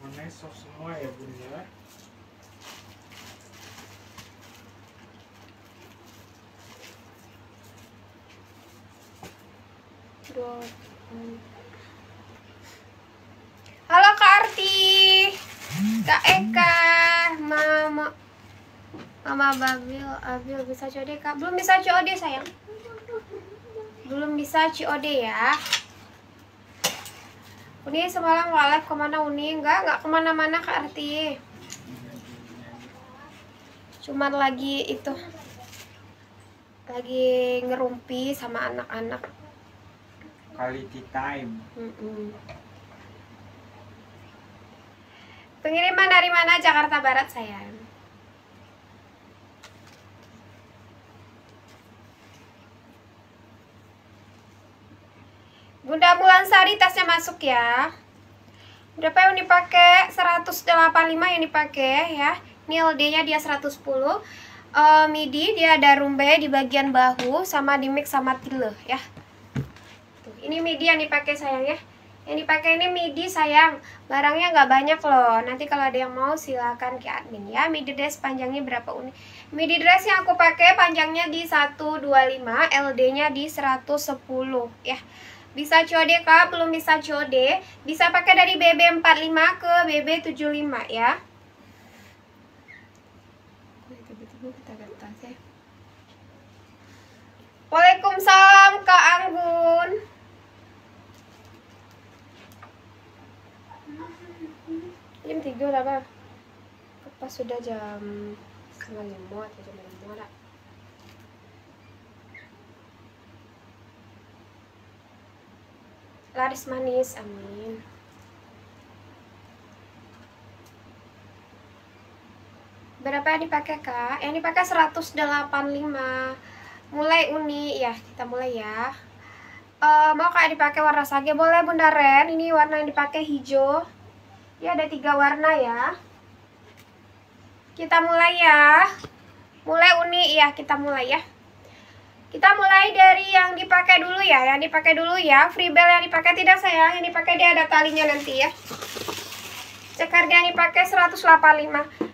warnanya semua ya bun ya Halo Kak Arti Kak Eka Mama Mama Babil Abil bisa COD Kak Belum bisa COD sayang Belum bisa COD ya Uni semalam walaf kemana Uni? Enggak, enggak kemana-mana Kak Arti. Cuman lagi itu, lagi ngerumpi sama anak-anak. Quality time. Mm -mm. Pengiriman dari mana? Jakarta Barat sayang. Bunda Bulan Sari tasnya masuk ya. Berapa yang dipakai? 185 yang dipakai ya. Ini LD-nya dia 110. Uh, eh, midi dia ada rumbe di bagian bahu sama di mix sama tile ya. Tuh, ini midi yang dipakai sayang ya. Yang dipakai ini midi sayang. Barangnya nggak banyak loh. Nanti kalau ada yang mau silakan ke admin ya. Midi dress panjangnya berapa unit? Midi dress yang aku pakai panjangnya di 125, LD-nya di 110 ya. Bisa COD kak? Belum bisa COD. Bisa pakai dari BB45 ke BB75 ya. Waalaikumsalam Kak Anggun. Jam tiga apa? Pas sudah jam setengah lima atau jam lima lah. laris manis amin berapa yang dipakai kak? yang dipakai 185 mulai uni ya kita mulai ya uh, mau kak dipakai warna sage? boleh bunda Ren ini warna yang dipakai hijau ya ada tiga warna ya kita mulai ya mulai uni ya kita mulai ya kita mulai dari yang dipakai dulu ya, yang dipakai dulu ya. Free bell yang dipakai tidak sayang, yang dipakai dia ada talinya nanti ya. Cekar yang dipakai 185.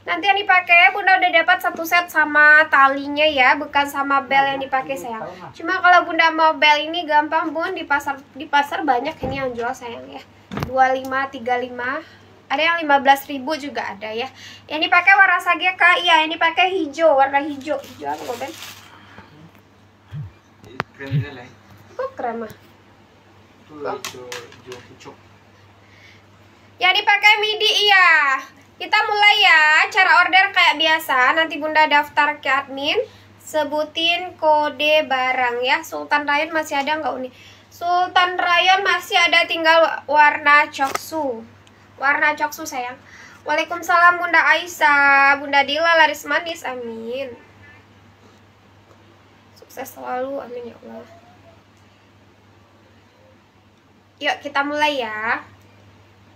Nanti yang dipakai Bunda udah dapat satu set sama talinya ya, bukan sama bell yang dipakai sayang. Cuma kalau Bunda mau bell ini gampang Bun, di pasar di pasar banyak ini yang jual sayang ya. 25 35 ada yang 15.000 juga ada ya Ini pakai warna sage kak iya yang dipakai hijau warna hijau hijau apa ben Keren de leite. Kok krema? Tuh, Kok? itu Ya dipakai MIDI iya. Kita mulai ya. Cara order kayak biasa. Nanti Bunda daftar ke admin. Sebutin kode barang ya. Sultan Ryan masih ada nggak unik. Sultan Ryan masih ada tinggal warna coksu. Warna coksu sayang. Waalaikumsalam Bunda Aisyah, Bunda Dila laris manis, amin sukses selalu amin ya Allah yuk kita mulai ya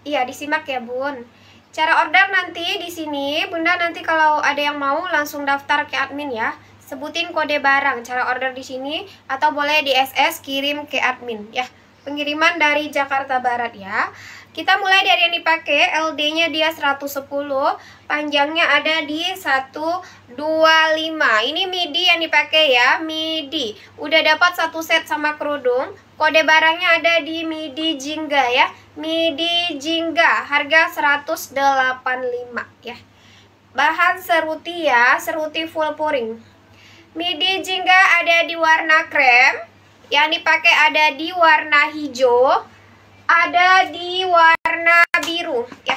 iya disimak ya bun cara order nanti di sini bunda nanti kalau ada yang mau langsung daftar ke admin ya sebutin kode barang cara order di sini atau boleh di SS kirim ke admin ya pengiriman dari Jakarta Barat ya kita mulai dari yang dipakai, LD-nya dia 110, panjangnya ada di 125. Ini midi yang dipakai ya, midi. Udah dapat satu set sama kerudung. Kode barangnya ada di midi jingga ya. Midi jingga, harga 185 ya. Bahan seruti ya, seruti full pouring. Midi jingga ada di warna krem, yang dipakai ada di warna hijau ada di warna biru ya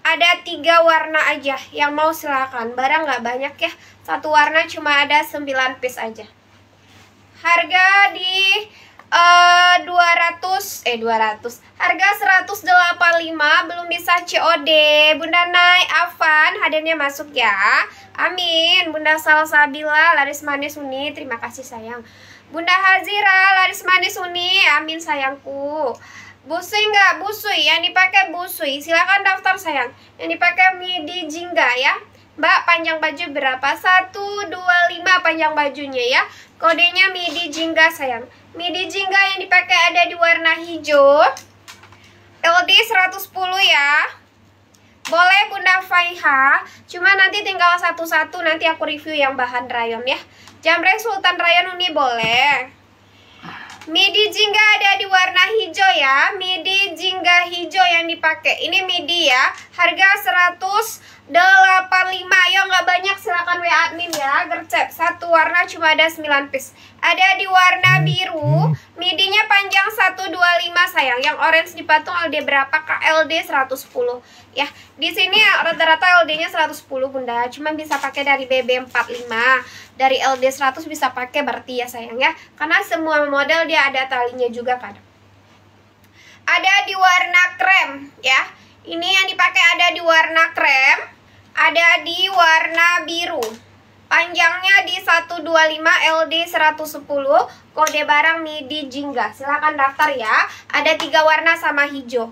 ada tiga warna aja yang mau silakan barang nggak banyak ya satu warna cuma ada 9 piece aja harga di uh, 200 eh 200 eh, harga 185 belum bisa COD Bunda naik Avan hadirnya masuk ya amin Bunda Salsabila laris manis Uni terima kasih sayang Bunda Hazira laris manis Uni amin sayangku Busui enggak Busui. Yang dipakai busui. Silakan daftar sayang. Yang dipakai midi jingga ya. Mbak, panjang baju berapa? 1, 2, 5 panjang bajunya ya. Kodenya midi jingga sayang. Midi jingga yang dipakai ada di warna hijau. LD 110 ya. Boleh Bunda Faiha, cuma nanti tinggal satu-satu nanti aku review yang bahan rayon ya. Jamre Sultan Rayon ini boleh. Midi jingga ada di warna hijau ya. Midi jingga hijau yang dipakai. Ini midi ya. Harga 185. ya nggak banyak silakan WA admin ya. Gercep satu warna cuma ada 9 piece. Ada di warna hmm. biru. Midinya panjang sayang. Yang orange dipatung LD berapa? KLD 110. Ya, di sini ya, rata-rata LD-nya 110, Bunda. Cuman bisa pakai dari BB45. Dari LD 100 bisa pakai berarti ya, sayang ya. Karena semua model dia ada talinya juga kan. Ada di warna krem, ya. Ini yang dipakai ada di warna krem, ada di warna biru. Panjangnya di 125 LD 110, kode barang nih di Jingga. Silahkan daftar ya. Ada tiga warna sama hijau.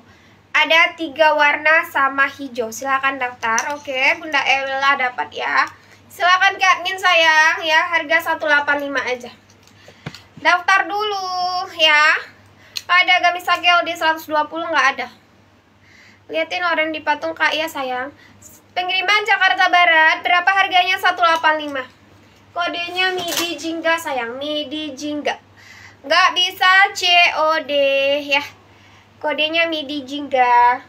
Ada tiga warna sama hijau. Silahkan daftar. Oke, Bunda Ella dapat ya. Silahkan ke admin sayang ya. Harga 185 aja. Daftar dulu ya. Ada gamis agel di 120 nggak ada. Liatin orang di patung kak ya sayang. Pengiriman Jakarta Barat, berapa harganya 185? Kodenya midi jingga sayang, midi jingga. Nggak bisa COD ya. Kodenya midi jingga.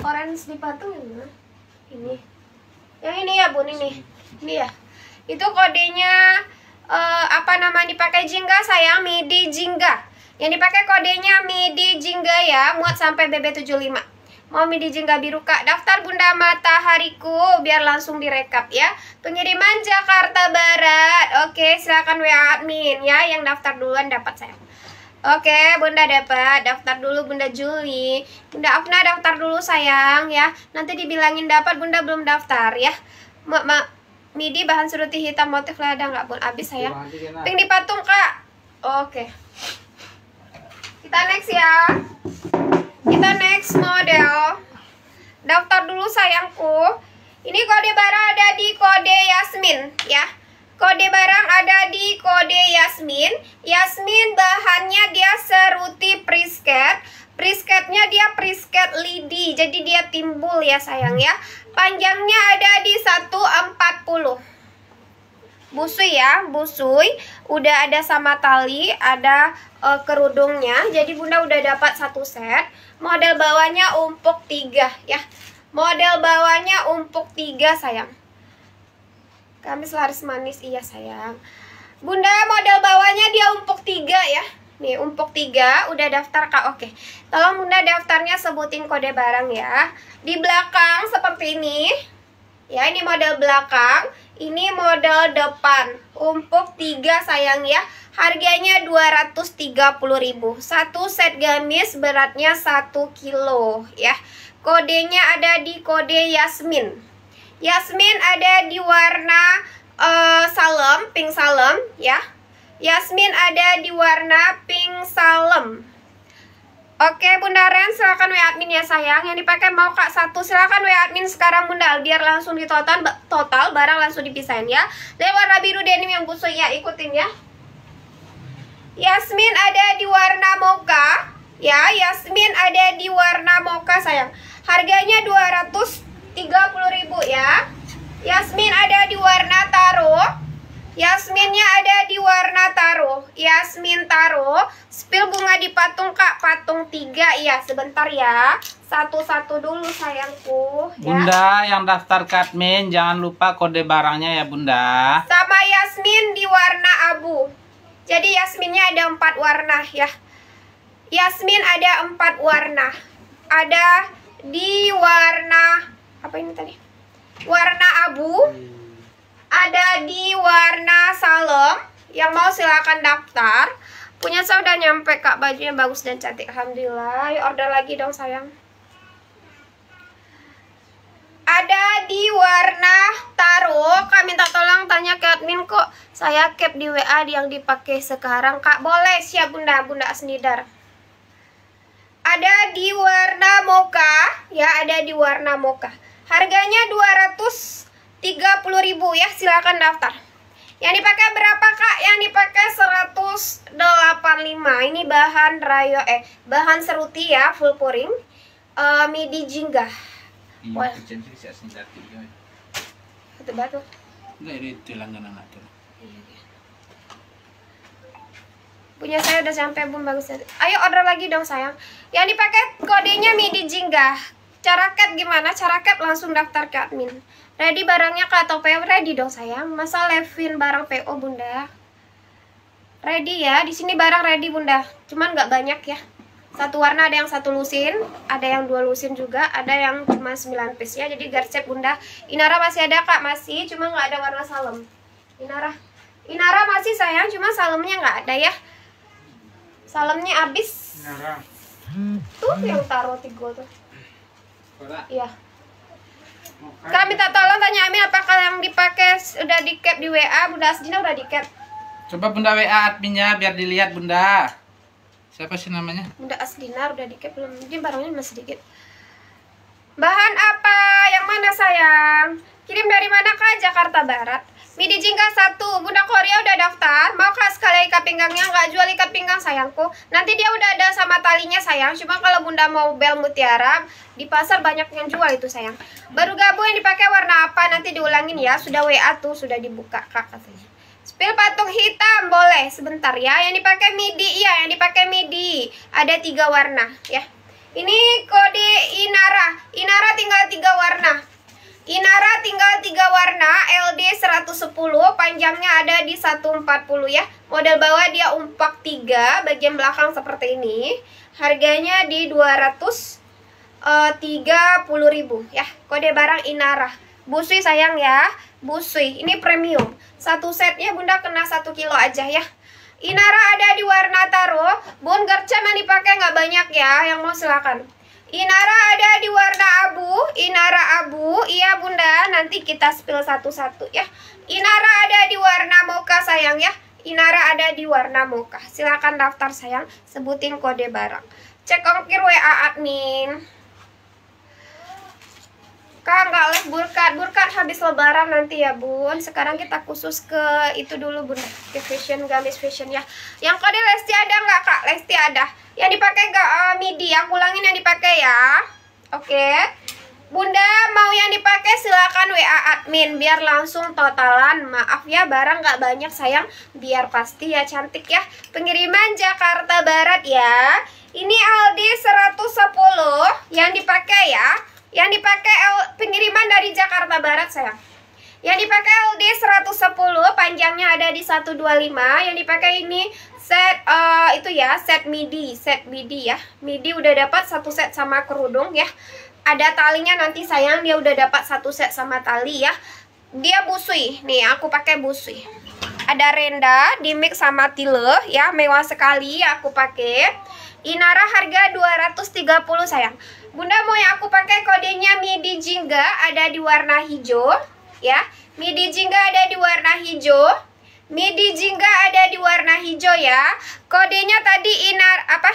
Orange di patung ini. Ini. Yang ini ya, Bun, ini. Ini ya. Itu kodenya uh, apa nama dipakai jingga sayang? Midi jingga. Yang dipakai kodenya midi jingga ya, muat sampai BB75. Mau di jingga biru kak. Daftar Bunda Matahariku biar langsung direkap ya. Pengiriman Jakarta Barat. Oke, silahkan WA admin ya. Yang daftar duluan dapat saya. Oke, Bunda dapat. Daftar dulu Bunda Juli. Bunda Afna daftar dulu sayang ya. Nanti dibilangin dapat Bunda belum daftar ya. Ma, ma midi bahan suruti hitam motif lada nggak pun habis sayang. Ping dipatung kak. Oke. Kita next ya. Kita next model. Daftar dulu sayangku. Ini kode barang ada di kode Yasmin ya. Kode barang ada di kode Yasmin. Yasmin bahannya dia seruti prisket. Prisketnya dia prisket lidi. Jadi dia timbul ya sayang ya. Panjangnya ada di 140 busui ya, busui. Udah ada sama tali, ada uh, kerudungnya. Jadi Bunda udah dapat satu set. Model bawahnya umpuk 3 ya. Model bawahnya umpuk 3 sayang. Kami laris manis iya sayang. Bunda model bawahnya dia umpuk 3 ya. Nih, umpuk 3 udah daftar Kak. Oke. Tolong Bunda daftarnya sebutin kode barang ya. Di belakang seperti ini. Ya, ini model belakang, ini model depan. Umpuk 3 sayang ya. Harganya 230.000. Satu set gamis beratnya 1 kilo ya. Kodenya ada di kode Yasmin. Yasmin ada di warna uh, salem, pink salem ya. Yasmin ada di warna pink salem. Oke Bunda Ren silahkan WA admin ya sayang Yang dipakai mau Kak satu silahkan WA admin sekarang Bunda Biar langsung ditotal total barang langsung dipisahin ya Lewat warna biru denim yang busuk ya ikutin ya Yasmin ada di warna moka, ya Yasmin ada di warna moka sayang harganya 230.000 ya Yasmin ada di warna taro Yasminnya ada di warna taro Yasmin taro Spil bunga di patung kak Patung 3 ya sebentar ya Satu-satu dulu sayangku ya. Bunda yang daftar Katmin Jangan lupa kode barangnya ya bunda Sama Yasmin di warna abu jadi yasminnya ada empat warna ya. Yasmin ada empat warna. Ada di warna apa ini tadi? Warna abu. Ada di warna salem. Yang mau silakan daftar. Punya saya udah nyampe kak bajunya bagus dan cantik. Alhamdulillah. Yuk order lagi dong sayang ada di warna taro kak minta tolong tanya ke admin kok saya cap di WA yang dipakai sekarang kak boleh siap bunda bunda senidar ada di warna moka ya ada di warna moka. harganya 230.000 ya silahkan daftar yang dipakai berapa kak? Yang dipakai 185 Ini bahan rayo eh bahan seruti ya full pouring uh, midi jingga Iya, kitchen sih sih asin itu. yun. Enggak ini tulang Hindi, ito lang Punya saya udah sampai belum bagus ya. Ayo order lagi dong sayang. Yang dipakai kodenya MIDI Jingga. Cara cap gimana? Cara cap langsung daftar ke admin. Ready barangnya ke atau PO ready dong sayang. Masa levin barang PO bunda. Ready ya, di sini barang ready bunda. Cuman nggak banyak ya satu warna ada yang satu lusin ada yang dua lusin juga ada yang cuma 9 piece ya jadi garcep bunda Inara masih ada kak masih cuma nggak ada warna salem Inara Inara masih sayang cuma salemnya nggak ada ya salemnya habis tuh yang taruh tiga tuh iya Kak minta tolong tanya Amin apakah yang dipakai sudah di cap di WA Bunda Asdina udah di cap Coba Bunda WA adminnya biar dilihat Bunda siapa sih namanya Bunda Aslina udah dikit belum mungkin barangnya masih sedikit bahan apa yang mana sayang kirim dari mana kak Jakarta Barat midi jingga satu Bunda Korea udah daftar mau kak sekali ikat pinggangnya Gak jual ikat pinggang sayangku nanti dia udah ada sama talinya sayang cuma kalau Bunda mau bel mutiara di pasar banyak yang jual itu sayang baru gabung yang dipakai warna apa nanti diulangin ya sudah WA tuh sudah dibuka kak katanya Pil patung hitam boleh sebentar ya. Yang dipakai midi ya, yang dipakai midi. Ada tiga warna ya. Ini kode Inara. Inara tinggal tiga warna. Inara tinggal tiga warna, LD 110, panjangnya ada di 140 ya. Model bawah dia umpak tiga bagian belakang seperti ini. Harganya di 200 30.000 eh, ya. Kode barang Inara busui sayang ya busui ini premium satu setnya bunda kena satu kilo aja ya Inara ada di warna taro bun gercam yang dipakai nggak banyak ya yang mau silakan Inara ada di warna abu Inara abu iya bunda nanti kita spill satu-satu ya Inara ada di warna moka sayang ya Inara ada di warna moka silakan daftar sayang sebutin kode barang cek ongkir WA admin Kak nggak live burkat, burkat habis lebaran nanti ya bun Sekarang kita khusus ke itu dulu bun Ke fashion, gamis fashion ya Yang kode Lesti ada nggak kak? Lesti ada Yang dipakai nggak uh, midi ya? Ulangin yang dipakai ya Oke okay. Bunda mau yang dipakai silakan WA admin biar langsung totalan maaf ya barang nggak banyak sayang biar pasti ya cantik ya pengiriman Jakarta Barat ya ini Aldi 110 yang dipakai ya yang dipakai L, pengiriman dari Jakarta Barat sayang yang dipakai LD 110 panjangnya ada di 125 yang dipakai ini set uh, itu ya set midi set midi ya midi udah dapat satu set sama kerudung ya ada talinya nanti sayang dia udah dapat satu set sama tali ya dia busui nih aku pakai busui ada renda di mix sama tile ya mewah sekali aku pakai inara harga 230 sayang Bunda mau yang aku pakai kodenya midi jingga ada di warna hijau ya. Midi jingga ada di warna hijau. Midi jingga ada di warna hijau ya. Kodenya tadi Inar apa?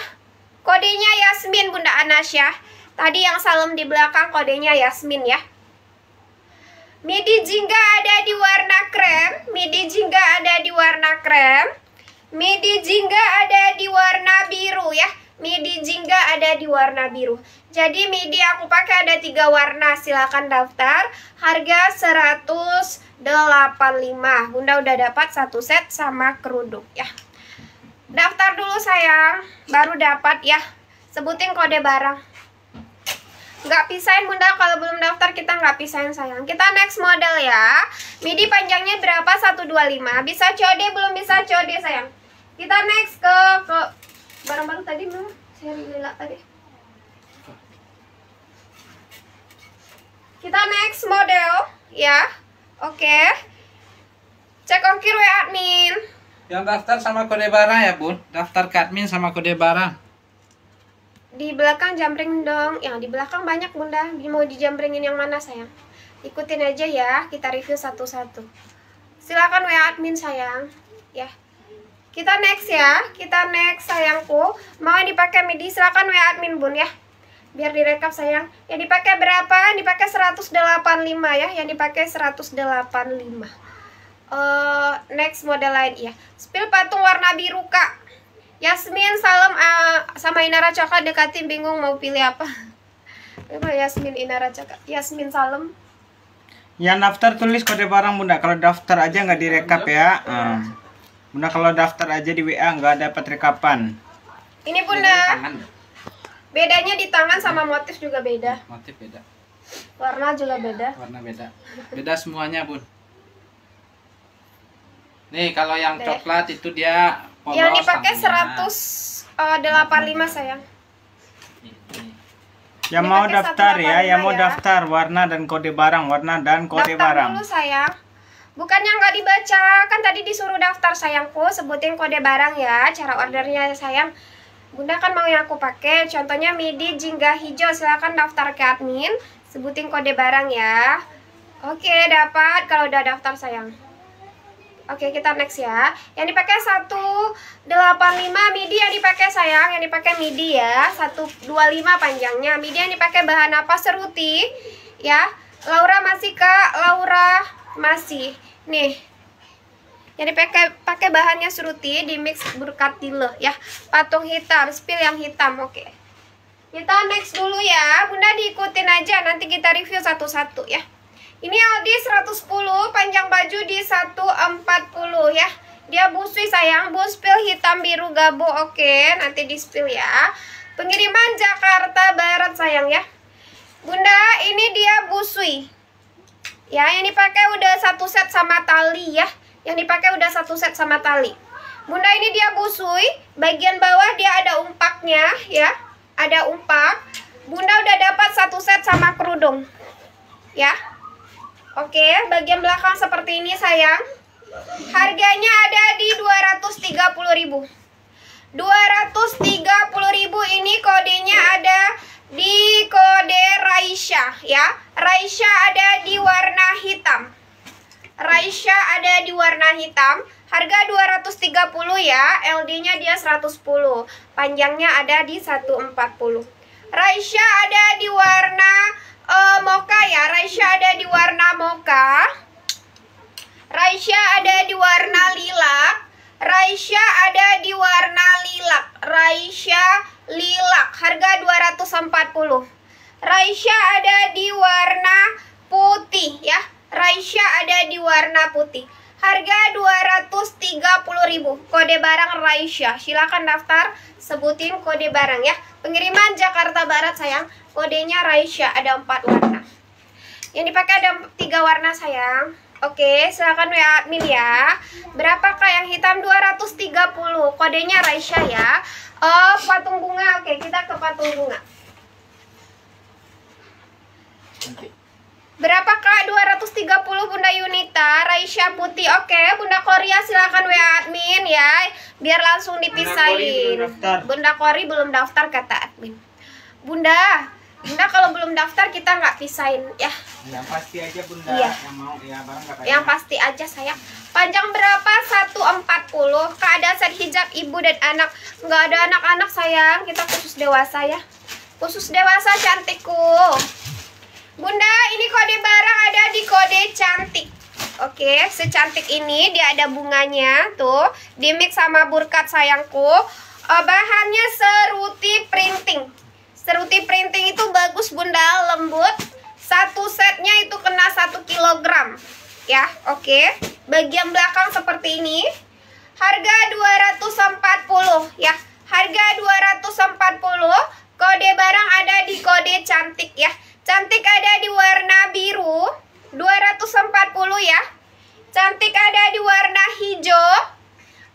Kodenya Yasmin Bunda Anas ya. Tadi yang salam di belakang kodenya Yasmin ya. Midi jingga ada di warna krem, midi jingga ada di warna krem. Midi jingga ada di warna biru ya midi jingga ada di warna biru. Jadi midi aku pakai ada tiga warna, silahkan daftar. Harga 185. Bunda udah dapat satu set sama kerudung ya. Daftar dulu sayang, baru dapat ya. Sebutin kode barang. Gak pisahin bunda, kalau belum daftar kita gak pisahin sayang. Kita next model ya. Midi panjangnya berapa? 125. Bisa COD belum bisa COD sayang. Kita next ke, ke barang-barang tadi memang seri lila tadi kita next model ya oke okay. cek ongkir wa admin yang daftar sama kode barang ya bun daftar ke admin sama kode barang di belakang jambring dong yang di belakang banyak bunda mau dijambringin yang mana sayang ikutin aja ya kita review satu-satu silakan wa admin sayang ya kita next ya. Kita next sayangku. Mau yang dipakai midi silahkan WA admin Bun ya. Biar direkap sayang. Yang dipakai berapa? Yang dipakai 185 ya. Yang dipakai 185. Uh, eh, next model lain ya. Spill patung warna biru Kak. Yasmin salam uh, sama Inara Caka dekatin bingung mau pilih apa. Apa Yasmin Inara Caka? Yasmin salam. Yang daftar tulis kode barang bunda. Kalau daftar aja nggak direkap ya. Uh. Bunda kalau daftar aja di WA nggak dapat rekapan. Ini Bunda. Bedanya di tangan sama motif juga beda. Motif beda. Warna juga iya, beda. Warna beda. Beda semuanya, Bun. Nih, kalau yang coklat itu dia polos. Yang dipakai 185 eh, sayang. Yang mau daftar ya, yang mau ya. daftar warna dan kode barang, warna dan kode daftar barang. Daftar dulu sayang. Bukannya nggak dibaca, kan tadi disuruh daftar sayangku, sebutin kode barang ya, cara ordernya sayang. Bunda kan mau yang aku pakai, contohnya midi jingga hijau, silahkan daftar ke admin, sebutin kode barang ya. Oke, dapat kalau udah daftar sayang. Oke, kita next ya. Yang dipakai 185 midi yang dipakai sayang, yang dipakai midi ya, 125 panjangnya. Midi yang dipakai bahan apa? Seruti ya. Laura masih ke Laura masih nih jadi pakai pakai bahannya seruti di mix berkat dile ya. Patung hitam, spill yang hitam, oke. Okay. Kita mix dulu ya. Bunda diikutin aja nanti kita review satu-satu ya. Ini Aldi 110, panjang baju di 140 ya. Dia busui sayang, bus spill hitam biru gabo. Oke, okay. nanti di spill ya. Pengiriman Jakarta Barat sayang ya. Bunda, ini dia busui. Ya, yang dipakai udah satu set sama tali ya. Yang dipakai udah satu set sama tali. Bunda ini dia busui, bagian bawah dia ada umpaknya ya. Ada umpak. Bunda udah dapat satu set sama kerudung. Ya. Oke, bagian belakang seperti ini sayang. Harganya ada di 230.000. 230.000 ini kodenya ada di kode Raisya ya. Raisya ada di warna hitam. Raisya ada di warna hitam. Harga 230 ya, LD-nya dia 110. Panjangnya ada di 140. Raisya ada di warna uh, mocha ya. Raisya ada di warna mocha. Raisya ada di warna lilak. Raisya ada di warna lilak. Raisya lilak harga 240 Raisya ada di warna putih ya Raisya ada di warna putih harga 230.000 kode barang Raisya silahkan daftar sebutin kode barang ya pengiriman Jakarta Barat sayang kodenya Raisya ada empat warna yang dipakai ada tiga warna sayang Oke, silakan WA admin ya. Berapakah yang hitam? 230. Kodenya Raisya ya. Oh, patung bunga. Oke, kita ke patung bunga. Berapakah 230 Bunda Yunita? Raisya Putih. Oke, Bunda Korea silakan WA admin ya. Biar langsung dipisahin. Bunda Kori belum daftar kata admin. Bunda, Bunda kalau belum daftar kita nggak pisahin ya yang pasti aja bunda iya. yang mau ya barang gak yang pasti aja saya panjang berapa 140 keadaan set hijab ibu dan anak nggak ada anak-anak sayang kita khusus dewasa ya khusus dewasa cantikku bunda ini kode barang ada di kode cantik Oke, secantik ini dia ada bunganya tuh, dimix sama burkat sayangku. Eh, bahannya seruti printing. Seruti printing itu bagus Bunda, lembut, satu setnya itu kena satu kilogram, Ya, oke. Okay. Bagian belakang seperti ini. Harga 240 ya. Harga 240. Kode barang ada di kode cantik ya. Cantik ada di warna biru 240 ya. Cantik ada di warna hijau.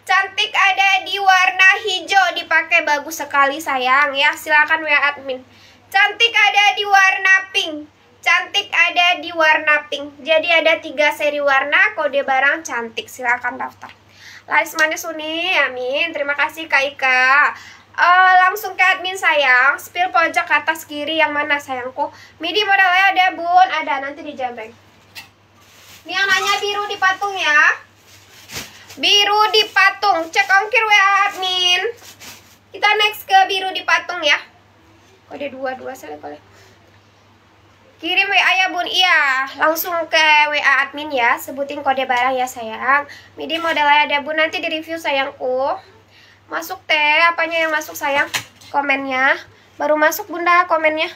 Cantik ada di warna hijau dipakai bagus sekali sayang ya. Silakan WA admin. Cantik ada di warna pink. Cantik ada di warna pink. Jadi ada tiga seri warna kode barang cantik. Silahkan daftar. Laris manis Uni, amin. Terima kasih Kak Ika. Uh, langsung ke admin sayang Spill pojok atas kiri yang mana sayangku Midi modelnya ada bun Ada nanti di jambeng Ini yang nanya biru di patung ya Biru di patung Cek ongkir WA admin Kita next ke biru di patung ya Kode dua dua saya boleh Kirim WA ya bun, iya Langsung ke WA admin ya Sebutin kode barang ya sayang Midi modelnya ada bun, nanti di review sayangku uh. Masuk teh, apanya yang masuk sayang Komennya Baru masuk bunda komennya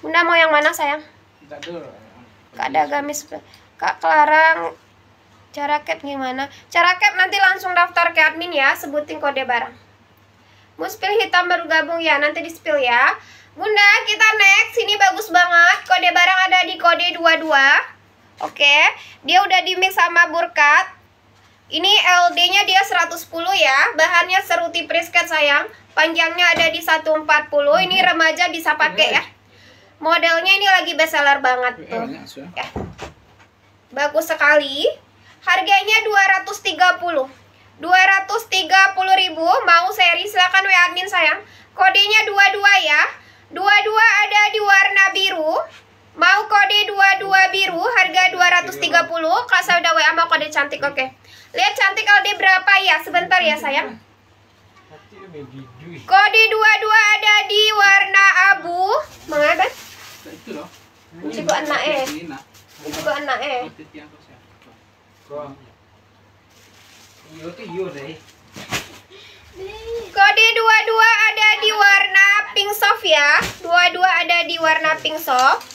Bunda mau yang mana sayang? Kak ada gamis Kak kelarang Cara cap gimana? Cara cap nanti langsung daftar ke admin ya Sebutin kode barang Muspil hitam baru gabung ya Nanti di spill ya Bunda, kita next. Ini bagus banget. Kode barang ada di kode 22. Oke. Okay. Dia udah di mix sama burkat. Ini LD-nya dia 110 ya. Bahannya seruti prisket kan, sayang. Panjangnya ada di 140. Ini remaja bisa pakai ya. Modelnya ini lagi best seller banget tuh. Ya. Bagus sekali. Harganya 230. 230.000 mau seri silakan WA admin sayang. Kodenya 22 ya. Dua-dua ada di warna biru. Mau kode dua-dua biru, harga 230. Kalau saya udah WA mau kode cantik, oke. Okay. Lihat cantik kode berapa ya? Sebentar ya, sayang. Kode dua-dua ada di warna abu. Mengapa? Eh. Eh. Iya, itu kok anak eh. Itu kok anak eh. deh. Kode dua-dua ada di warna pink soft ya. Dua-dua ada di warna pink soft.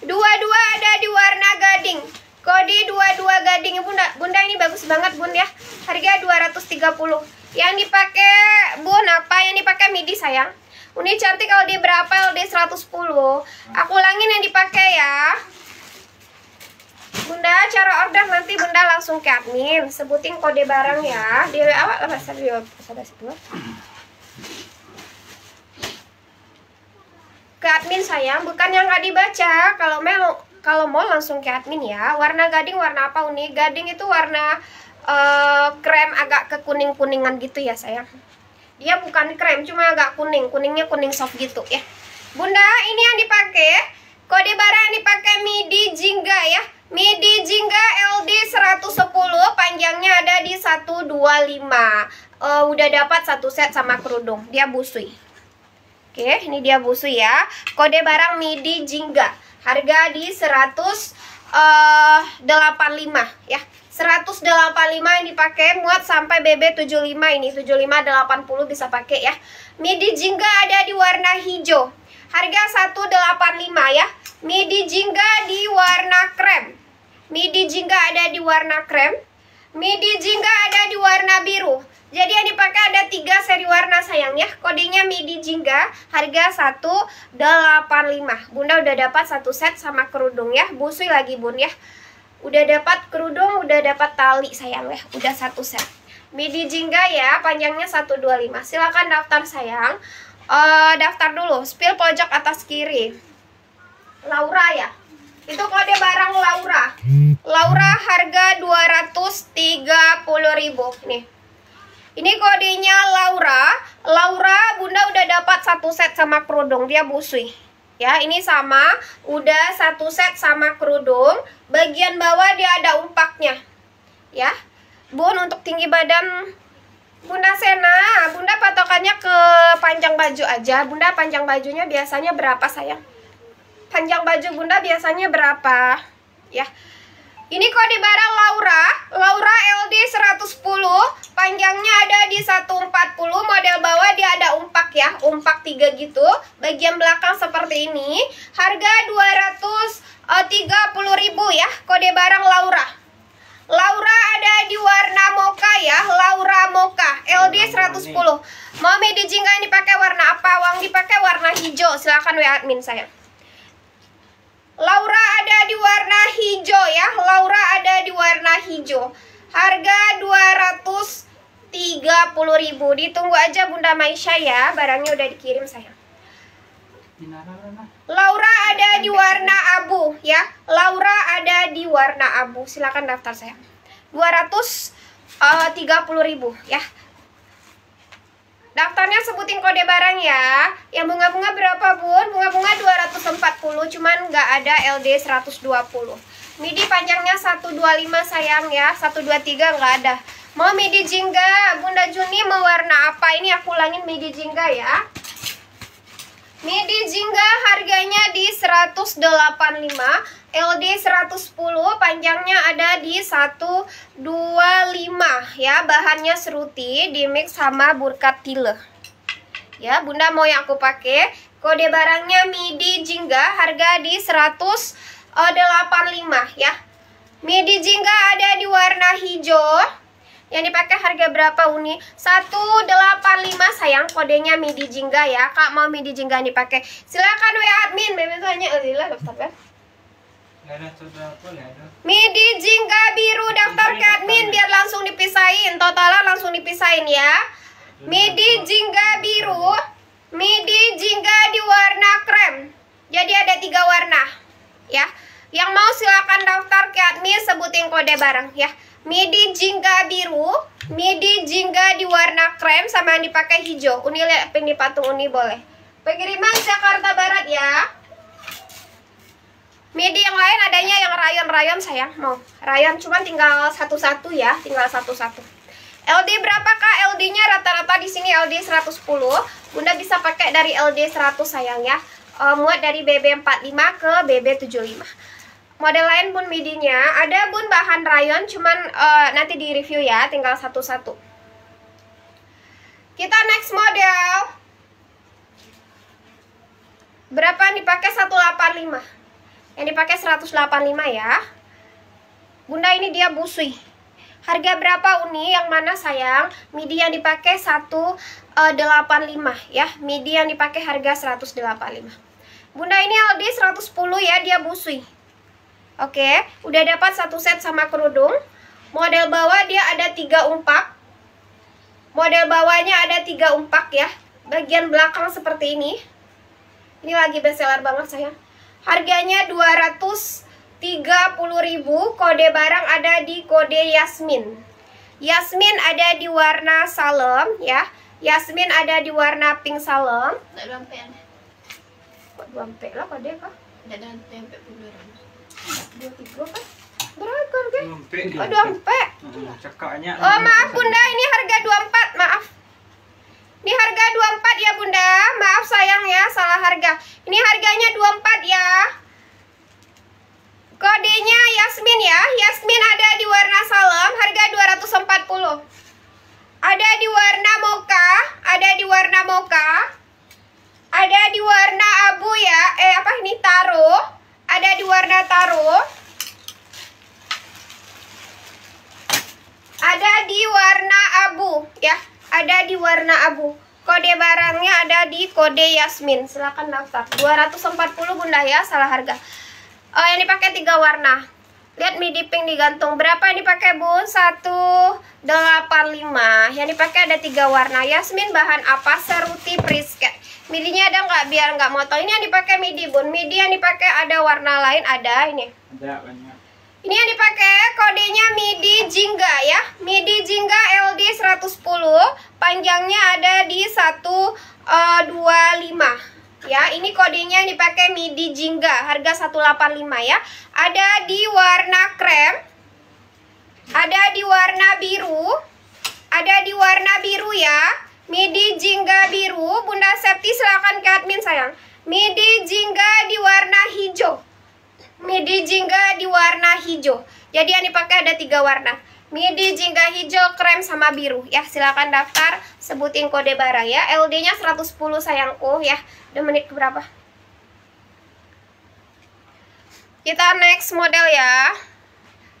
Dua-dua ada di warna gading. Kode dua-dua gading Bunda. Bunda ini bagus banget Bun ya. Harga 230. Yang dipakai Bun apa? Yang dipakai midi sayang. Ini cantik kalau di berapa? Kalau di 110. Aku ulangin yang dipakai ya. Bunda, cara order nanti Bunda langsung ke admin, sebutin kode barang ya. Di awal, apa? Sudah oh, di Ke admin sayang, bukan yang nggak dibaca. Kalau mau kalau mau langsung ke admin ya. Warna gading warna apa Uni? Gading itu warna uh, krem agak kekuning kuningan gitu ya sayang. Dia bukan krem, cuma agak kuning, kuningnya kuning soft gitu ya. Bunda, ini yang dipakai kode barang yang dipakai midi jingga ya Midi Jingga LD 110 panjangnya ada di 125. Uh, eh, udah dapat satu set sama kerudung. Dia busui. Oke, okay, ini dia busui ya. Kode barang Midi Jingga. Harga di 185 eh, ya. 185 yang dipakai muat sampai BB 75 ini 75 80 bisa pakai ya midi jingga ada di warna hijau harga 185 ya midi jingga di warna krem Midi jingga ada di warna krem. Midi jingga ada di warna biru. Jadi yang dipakai ada tiga seri warna sayang ya. Kodenya midi jingga, harga 185. Bunda udah dapat satu set sama kerudung ya. Busui lagi Bun ya. Udah dapat kerudung, udah dapat tali sayang ya. Udah satu set. Midi jingga ya, panjangnya 125. Silakan daftar sayang. Uh, daftar dulu, spill pojok atas kiri. Laura ya. Itu kode barang Laura. Laura harga 230.000 nih. Ini kodenya Laura. Laura Bunda udah dapat satu set sama kerudung, dia busui. Ya, ini sama, udah satu set sama kerudung. Bagian bawah dia ada umpaknya. Ya. Bun untuk tinggi badan Bunda Sena, Bunda patokannya ke panjang baju aja. Bunda panjang bajunya biasanya berapa sayang? Panjang baju bunda biasanya berapa? Ya. Ini kode barang Laura, Laura LD 110, panjangnya ada di 140, model bawah dia ada umpak ya, umpak 3 gitu, bagian belakang seperti ini, harga 230.000 eh, ya, kode barang Laura. Laura ada di warna mocha ya, Laura mocha, LD 110. Mami di jingga ini pakai warna apa? Wang dipakai warna hijau, silahkan WA admin saya. Laura ada di warna hijau ya. Laura ada di warna hijau. Harga 230.000. Ditunggu aja Bunda Maisha ya. Barangnya udah dikirim sayang. Laura ada di warna abu ya. Laura ada di warna abu. Silakan daftar sayang. 230.000 eh, ya. Daftarnya sebutin kode barang ya. Yang bunga-bunga berapa, Bun? Bunga-bunga 240 cuman nggak ada LD 120 midi panjangnya 125 sayang ya 123 nggak ada mau midi jingga Bunda Juni mau warna apa ini aku ulangin midi jingga ya midi jingga harganya di 185 LD 110 panjangnya ada di 125 ya bahannya seruti di mix sama burkat tile ya Bunda mau yang aku pakai Kode barangnya MIDI Jingga harga di 185 eh, ya. MIDI Jingga ada di warna hijau. Yang dipakai harga berapa Uni? 185 sayang kodenya MIDI Jingga ya. Kak mau MIDI Jingga dipakai. Silakan WA admin. Memang tanya Azila daftar ya. Midi jingga biru daftar ke admin biar langsung dipisahin. totalnya langsung dipisahin ya. Midi jingga biru Midi jingga di warna krem. Jadi ada tiga warna, ya. Yang mau silakan daftar ke admin sebutin kode bareng, ya. Midi jingga biru, midi jingga di warna krem sama yang dipakai hijau. Uni lihat pin di patung Uni boleh. Pengiriman Jakarta Barat ya. Midi yang lain adanya yang rayon-rayon sayang mau. Rayon cuman tinggal satu-satu ya, tinggal satu-satu. LD berapa Kak? LD-nya rata-rata di sini LD 110. Bunda bisa pakai dari LD 100 sayang ya. E, muat dari BB 45 ke BB 75. Model lain pun midinya, ada bun bahan rayon cuman e, nanti di review ya, tinggal satu-satu. Kita next model. Berapa yang dipakai 185? Yang dipakai 185 ya. Bunda ini dia busui Harga berapa Uni? Yang mana sayang? Midi yang dipakai 185 eh, ya. Midi yang dipakai harga 185. Bunda ini Aldi 110 ya, dia busui. Oke, udah dapat satu set sama kerudung. Model bawah dia ada 3 umpak. Model bawahnya ada 3 umpak ya. Bagian belakang seperti ini. Ini lagi bestseller banget sayang. Harganya 200 30.000 kode barang ada di kode Yasmin. Yasmin ada di warna salem ya. Yasmin ada di warna pink salem. Enggak dua ampek. Ya? Kok dua ampek lah kode kah? Enggak ada dua ampek puluh Dua tiga kah? Berapa harga? Dua Oh Oh maaf bunda ini harga dua empat maaf. Ini harga dua empat ya bunda. Maaf sayang ya salah harga. Yasmin. Silahkan daftar. 240 Bunda ya, salah harga. Oh, eh, yang dipakai tiga warna. Lihat midi pink digantung. Berapa yang dipakai, Bun? 185. Yang dipakai ada tiga warna. Yasmin bahan apa? Seruti prisket. Midinya ada nggak biar nggak motong? Ini yang dipakai midi, Bun. Midi yang dipakai ada warna lain ada ini. Ada banyak. Ini yang dipakai kodenya MIDI Jingga ya. MIDI Jingga LD 110, panjangnya ada di 125 eh, ya ini kodenya yang dipakai midi jingga harga 185 ya ada di warna krem ada di warna biru ada di warna biru ya midi jingga biru bunda septi silahkan ke admin sayang midi jingga di warna hijau midi jingga di warna hijau jadi yang dipakai ada tiga warna midi jingga hijau krem sama biru ya silahkan daftar sebutin kode barang ya LD nya 110 sayangku ya udah menit berapa kita next model ya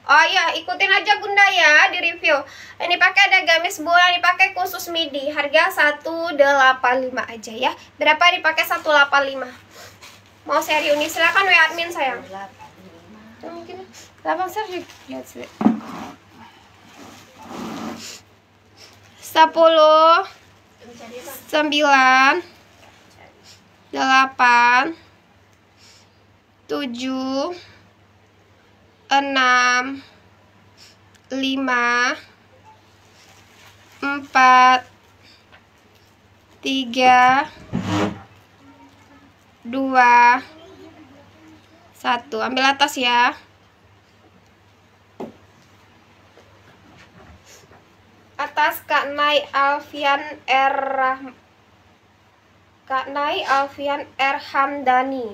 Oh iya, ikutin aja Bunda ya di review. Ini pakai ada gamis buah. ini pakai khusus midi. Harga 185 aja ya. Berapa dipakai 185? Mau seri uni silakan WA admin sayang. Mungkin delapan ya. seri lihat sih. Sepuluh, sembilan, delapan, tujuh, enam, lima, empat, tiga dua satu ambil atas ya atas Kak Nai Alfian R Rah Kak Nai Alfian R Hamdani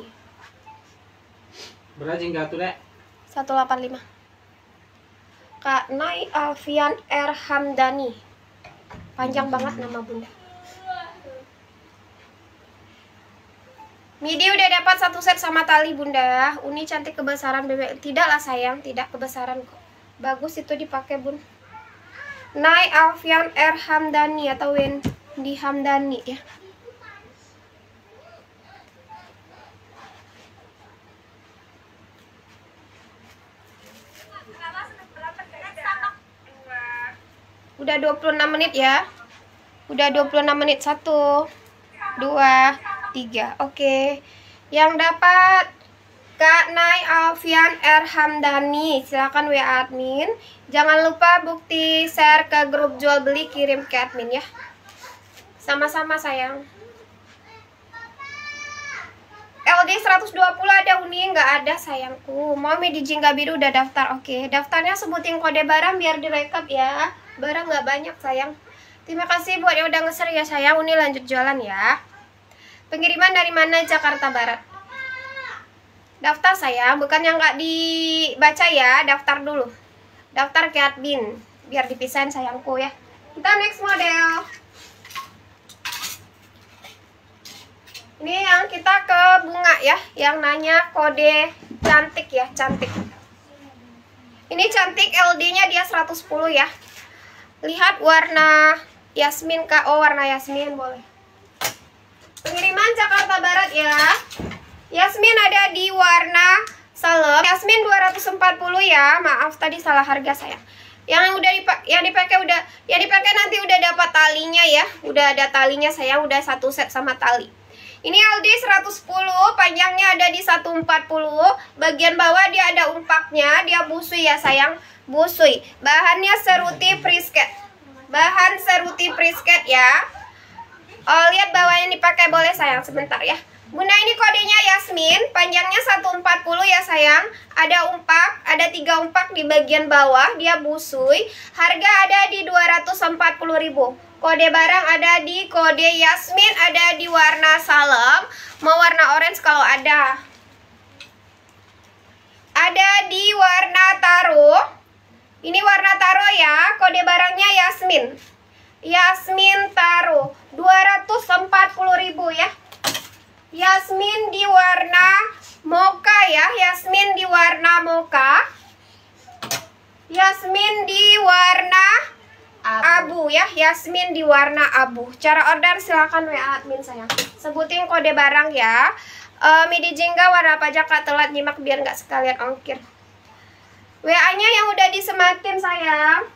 berapa jingga tuh dek 185 Kak Nai Alfian R Hamdani panjang banget nama bunda Midi udah dapat satu set sama tali bunda Uni cantik kebesaran bebek lah sayang, tidak kebesaran kok Bagus itu dipakai bun Nai Alfian R. Hamdani atau Wendy Hamdani ya Udah 26 menit ya Udah 26 menit satu, dua. 3. Oke. Okay. Yang dapat Kak Nai Alfian Erhamdani Silahkan WA admin. Jangan lupa bukti share ke grup jual beli kirim ke admin ya. Sama-sama sayang. LD 120 ada Uni nggak ada sayangku. Mommy di Jingga Biru udah daftar. Oke, okay. daftarnya sebutin kode barang biar direkap ya. Barang nggak banyak sayang. Terima kasih buat yang udah ngeser ya sayang. Uni lanjut jualan ya. Pengiriman dari mana Jakarta Barat? Daftar saya, bukan yang nggak dibaca ya, daftar dulu. Daftar ke admin, biar dipisahin sayangku ya. Kita next model. Ini yang kita ke bunga ya, yang nanya kode cantik ya, cantik. Ini cantik LD-nya dia 110 ya. Lihat warna Yasmin KO oh, warna Yasmin boleh. Pengiriman Jakarta Barat ya. Yasmin ada di warna salem. Yasmin 240 ya. Maaf tadi salah harga saya. Yang udah dipakai yang dipakai udah yang dipakai nanti udah dapat talinya ya. Udah ada talinya saya udah satu set sama tali. Ini Aldi 110, panjangnya ada di 140, bagian bawah dia ada umpaknya, dia busui ya sayang, busui. Bahannya seruti prisket. Bahan seruti prisket ya. Oh, lihat bawah yang dipakai boleh sayang sebentar ya. Bunda ini kodenya Yasmin, panjangnya 140 ya sayang. Ada umpak, ada tiga umpak di bagian bawah, dia busui. Harga ada di 240.000. Kode barang ada di kode Yasmin, ada di warna salam. Mau warna orange kalau ada. Ada di warna taro. Ini warna taro ya, kode barangnya Yasmin. Yasmin Taru 240.000 ya Yasmin di warna moka ya Yasmin di warna moka. Yasmin di warna abu. abu ya Yasmin di warna abu cara order silahkan WA admin saya. sebutin kode barang ya uh, midi jingga warna pajak kak telat nyimak biar nggak sekalian ongkir WA nya yang udah disematin sayang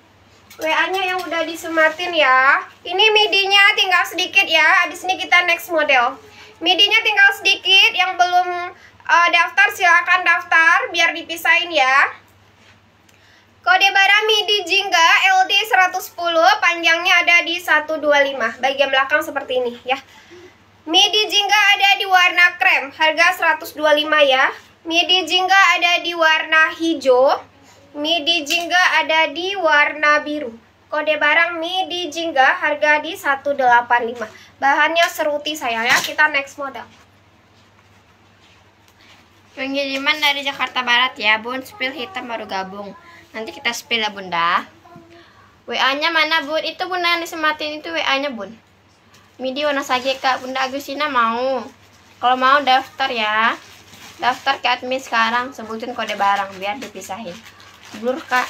WA-nya yang udah disematin ya. Ini midinya tinggal sedikit ya. Abis ini kita next model. Midinya tinggal sedikit. Yang belum uh, daftar silahkan daftar biar dipisahin ya. Kode barang midi jingga LD 110 panjangnya ada di 125 bagian belakang seperti ini ya. Midi jingga ada di warna krem harga 125 ya. Midi jingga ada di warna hijau Midi jingga ada di warna biru. Kode barang midi jingga harga di 185. Bahannya seruti saya ya. Kita next model. Pengiriman dari Jakarta Barat ya, Bun. Spill hitam baru gabung. Nanti kita spill ya, Bunda. WA-nya mana, Bun? Itu Bunda yang disematin itu WA-nya, Bun. Midi warna Wanasagi Kak Bunda agusina mau. Kalau mau daftar ya. Daftar ke admin sekarang, sebutin kode barang biar dipisahin blur kak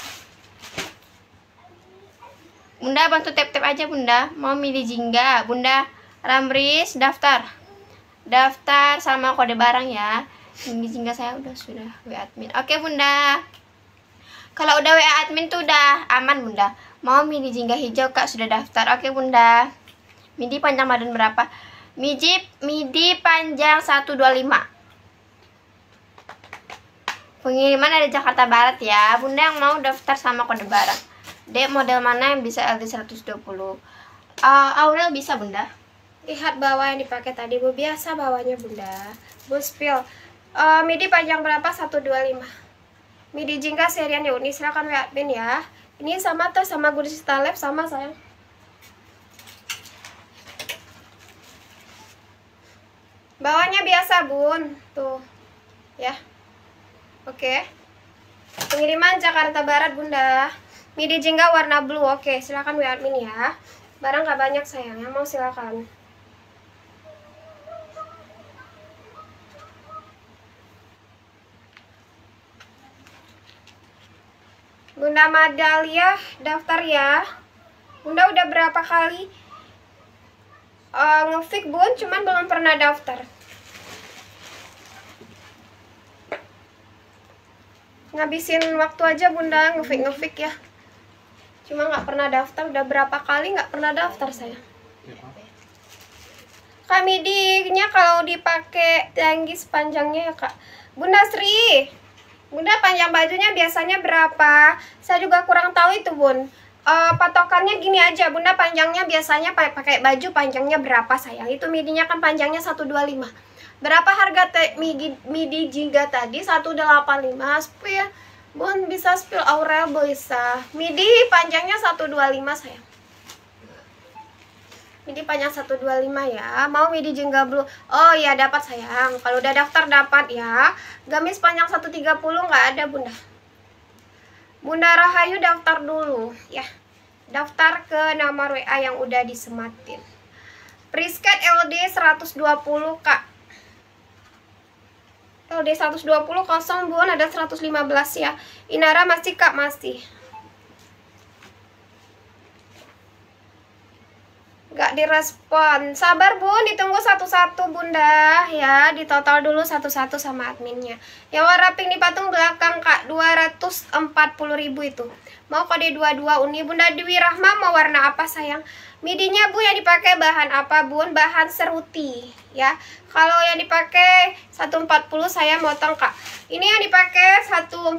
bunda bantu tap-tap aja bunda mau milih jingga bunda ramris daftar daftar sama kode barang ya ini jingga saya udah sudah wa admin oke bunda kalau udah wa admin tuh udah aman bunda mau mini jingga hijau kak sudah daftar oke bunda midi panjang badan berapa midi, midi panjang 125 Pengiriman dari Jakarta Barat ya. Bunda yang mau daftar sama kode barang. Dek model mana yang bisa LD 120? Uh, Aurel bisa Bunda. Lihat bawah yang dipakai tadi Bu biasa bawahnya Bunda. Bu spill. Uh, midi panjang berapa? 125. Midi jingga serian ya Uni. Silahkan WA Bin ya. Ini sama tuh sama Gurista Lab sama sayang. Bawahnya biasa, Bun. Tuh. Ya. Oke. Okay. Pengiriman Jakarta Barat, Bunda. Midi jingga warna blue. Oke, okay, silakan WA admin ya. Barang gak banyak sayang, yang mau silakan. Bunda Madalia daftar ya. Bunda udah berapa kali uh, eh, ngefik bun, cuman belum pernah daftar. ngabisin waktu aja bunda ngefik ngefik ya cuma nggak pernah daftar udah berapa kali nggak pernah daftar saya ya, kami dinya kalau dipakai tinggi sepanjangnya ya kak bunda Sri bunda panjang bajunya biasanya berapa saya juga kurang tahu itu bun uh, patokannya gini aja bunda panjangnya biasanya pakai baju panjangnya berapa sayang itu midinya kan panjangnya 125 Berapa harga teh midi, midi jingga tadi? 185 spill. Bun bisa spill Aurel bisa. Midi panjangnya 125 sayang. Midi panjang 125 ya. Mau midi jingga blue. Oh iya dapat sayang. Kalau udah daftar dapat ya. Gamis panjang 130 nggak ada Bunda. Bunda Rahayu daftar dulu ya. Daftar ke nomor WA yang udah disematin. Prisket LD 120 Kak kalau di 120 kosong bun ada 115 ya Inara masih kak masih Gak direspon. Sabar bun, ditunggu satu-satu bunda ya. Ditotal dulu satu-satu sama adminnya. Ya pink di patung belakang kak 240 ribu itu. Mau kode 22 uni bunda Dwi Rahma mau warna apa sayang? Midinya bu yang dipakai bahan apa bun? Bahan seruti ya. Kalau yang dipakai 140 saya motong kak. Ini yang dipakai 140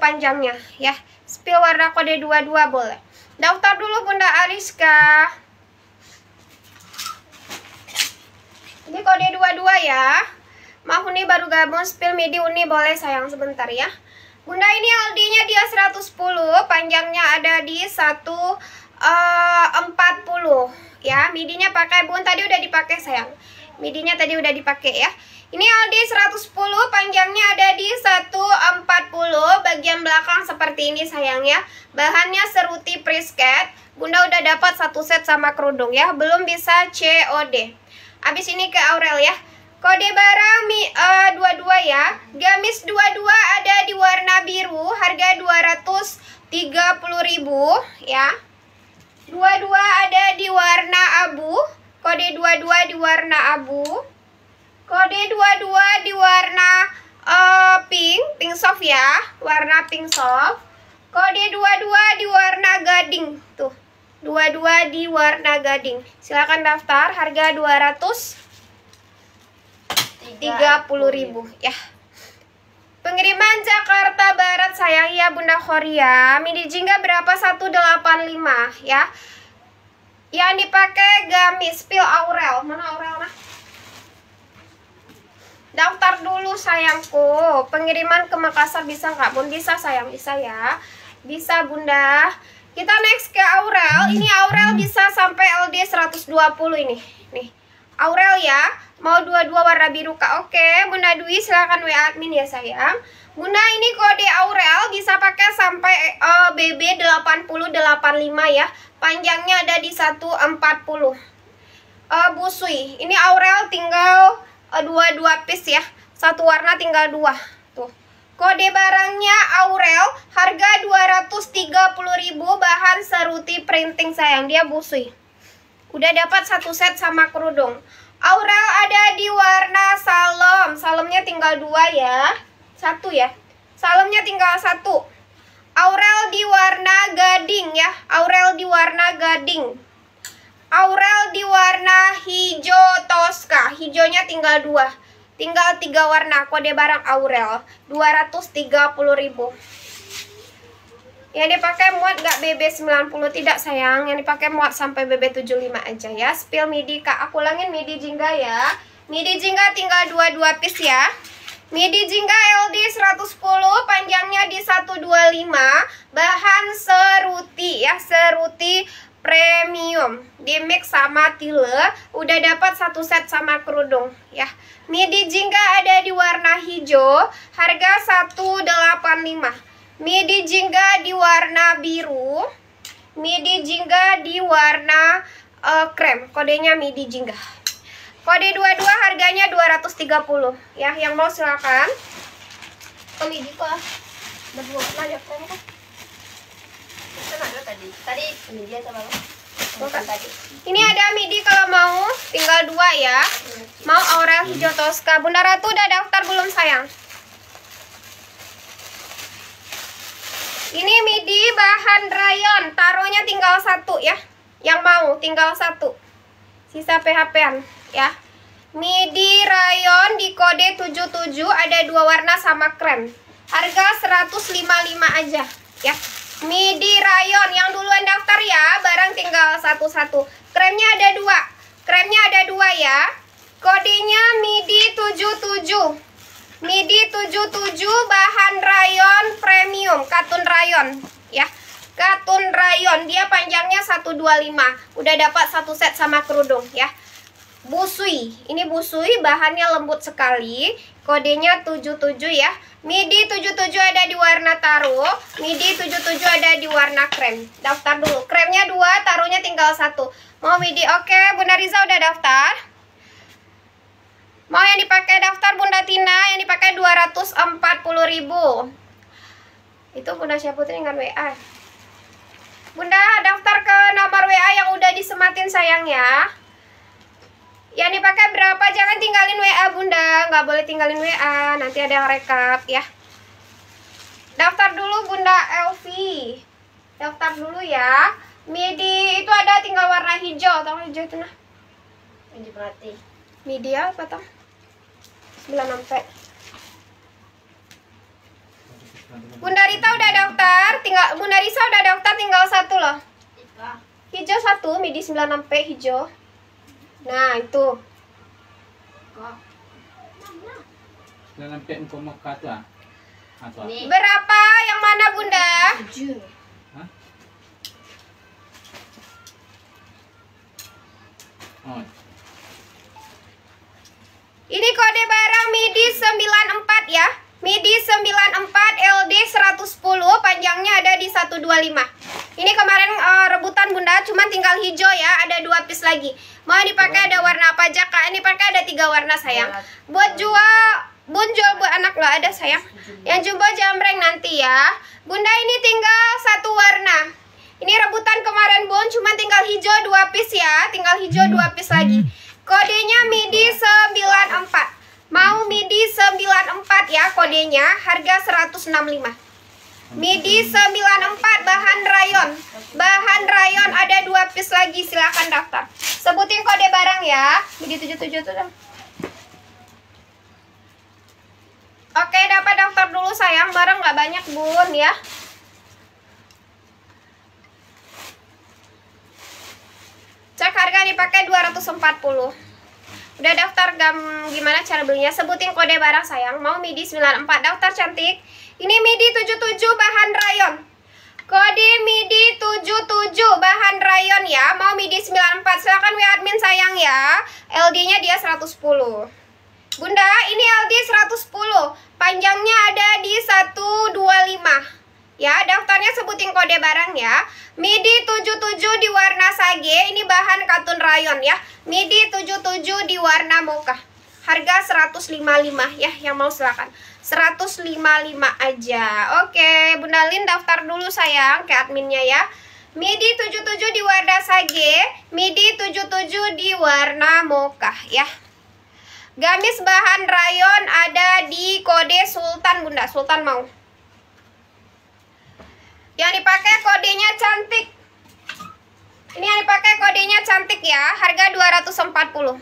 panjangnya ya. Spill warna kode 22 boleh. Daftar dulu bunda Ariska. Ini kode 22 ya. Maaf Uni baru gabung spill midi Uni boleh sayang sebentar ya. Bunda ini aldinya nya dia 110, panjangnya ada di 140 eh, ya. Midinya pakai Bun tadi udah dipakai sayang. Midinya tadi udah dipakai ya. Ini Aldi 110, panjangnya ada di 140, bagian belakang seperti ini sayang ya. Bahannya seruti prisket. Bunda udah dapat satu set sama kerudung ya, belum bisa COD. Abis ini ke Aurel ya. Kode barang mi, uh, eh, 22 ya. Gamis 22 ada di warna biru, harga 230.000 ya. 22 ada di warna abu, kode 22 di warna abu. Kode 22 di warna uh, pink, pink soft ya, warna pink soft. Kode 22 di warna gading tuh. Dua-dua di Warna Gading. Silakan daftar, harga 230 ribu ya. Pengiriman Jakarta Barat sayang ya Bunda Korea. Mini jingga berapa? 185 ya. Yang dipakai gamis pil Aurel. Mana Aurel mah? Daftar dulu sayangku. Pengiriman ke Makassar bisa nggak? Bun bisa sayang, bisa ya. Bisa Bunda. Kita next ke Aurel. Ini Aurel bisa sampai LD 120 ini. Nih. Aurel ya, mau dua-dua warna biru kak? Oke, Bunda Dwi silahkan WA admin ya sayang. Bunda ini kode Aurel bisa pakai sampai uh, BB 8085 ya. Panjangnya ada di 140. Uh, busui, ini Aurel tinggal dua eh, dua-dua piece ya. Satu warna tinggal dua. Kode barangnya Aurel, harga 230.000, bahan seruti printing sayang, dia busui. Udah dapat satu set sama kerudung. Aurel ada di warna salem. salemnya tinggal dua ya, satu ya. Salemnya tinggal satu. Aurel di warna gading ya, Aurel di warna gading. Aurel di warna hijau toska, hijaunya tinggal dua. Tinggal tiga warna kode barang Aurel ribu Yang dipakai muat gak BB90 tidak sayang, yang dipakai muat sampai BB75 aja ya. Spill midi Kak, aku ulangin midi jingga ya. Midi jingga tinggal 22 piece ya. Midi jingga LD 110, panjangnya di 125, bahan seruti ya, seruti premium di mix sama tile udah dapat satu set sama kerudung ya midi jingga ada di warna hijau harga 185 midi jingga di warna biru midi jingga di warna uh, krem kodenya midi jingga kode 22 harganya 230 ya yang mau silakan oh midi kok ada buat krem tadi. Ini ada midi kalau mau, tinggal dua ya. Mau Aurel hijau Tosca. Bunda Ratu udah daftar belum sayang? Ini midi bahan rayon, taruhnya tinggal satu ya. Yang mau tinggal satu. Sisa PHP-an ya. Midi rayon di kode 77 ada dua warna sama krem. Harga 155 aja ya. Midi rayon yang duluan daftar ya, barang tinggal satu-satu. Kremnya ada dua, kremnya ada dua ya. Kodenya Midi 77. Midi 77 bahan rayon premium, katun rayon ya. Katun rayon, dia panjangnya 125. Udah dapat satu set sama kerudung ya busui. Ini busui bahannya lembut sekali. Kodenya 77 ya. Midi 77 ada di warna taro, midi 77 ada di warna krem. Daftar dulu. Kremnya dua, taruhnya tinggal satu. Mau midi? Oke, Bunda Riza udah daftar. Mau yang dipakai daftar Bunda Tina yang dipakai 240.000 itu Bunda Syaputri dengan WA Bunda daftar ke nomor WA yang udah disematin sayang ya Ya nih pakai berapa? Jangan tinggalin WA Bunda, nggak boleh tinggalin WA. Nanti ada yang rekap ya. Daftar dulu Bunda Elvi. Daftar dulu ya. Midi itu ada tinggal warna hijau, tau hijau itu nah. Midi berarti. Midi apa tau? 96P. Bunda Rita udah daftar, tinggal Bunda Risa udah daftar tinggal satu loh. Hijau satu, midi 96P hijau. Nah, itu. Berapa? Yang mana bunda? Oh. Ini kode barang MIDI 94 ya. MIDI 94 LD 110 panjangnya ada di 125 ini kemarin uh, rebutan bunda cuman tinggal hijau ya ada dua piece lagi mau dipakai ada warna apa aja kak ini pakai ada tiga warna sayang iya. buat jual bun jual buat anak nggak ada sayang yang jumbo jamreng nanti ya bunda ini tinggal satu warna ini rebutan kemarin bun cuman tinggal hijau dua piece ya tinggal hijau dua piece lagi kodenya midi 94 Mau midi 94 ya kodenya, harga 165. Midi 94 bahan rayon. Bahan rayon ada dua piece lagi, silahkan daftar. Sebutin kode barang ya. Midi 77 tuh. Oke, dapat daftar dulu sayang, barang nggak banyak bun ya. Cek harga dipakai 240. Udah daftar gam gimana cara belinya? Sebutin kode barang sayang. Mau midi 94 daftar cantik. Ini midi 77 bahan rayon. Kode midi 77 bahan rayon ya. Mau midi 94 silakan WA admin sayang ya. LD-nya dia 110. Bunda, ini LD 110. Panjangnya ada di 125 ya daftarnya sebutin kode barang ya MIDI 77 di warna sage ini bahan katun rayon ya MIDI 77 di warna moka. harga 155 ya yang mau silakan 155 aja oke Bunda Lin daftar dulu sayang ke adminnya ya MIDI 77 di warna sage MIDI 77 di warna moka ya gamis bahan rayon ada di kode sultan Bunda Sultan mau yang dipakai kodenya cantik. Ini yang dipakai kodenya cantik ya, harga 240.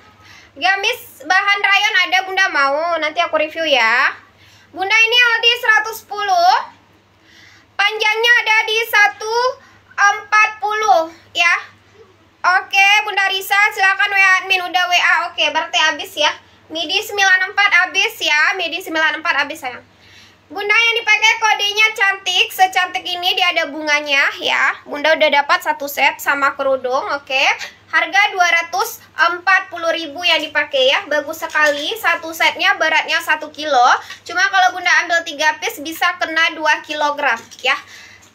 Gamis bahan rayon ada Bunda mau, nanti aku review ya. Bunda ini Aldi 110. Panjangnya ada di 140 ya. Oke, Bunda Risa silakan WA admin udah WA. Oke, berarti habis ya. Midi 94 habis ya. Midi 94 habis sayang. Bunda yang dipakai kodenya cantik, secantik ini dia ada bunganya ya. Bunda udah dapat satu set sama kerudung, oke. Okay. Harga 240.000 yang dipakai ya. Bagus sekali, satu setnya beratnya 1 kilo. Cuma kalau Bunda ambil 3 piece bisa kena 2 kg ya.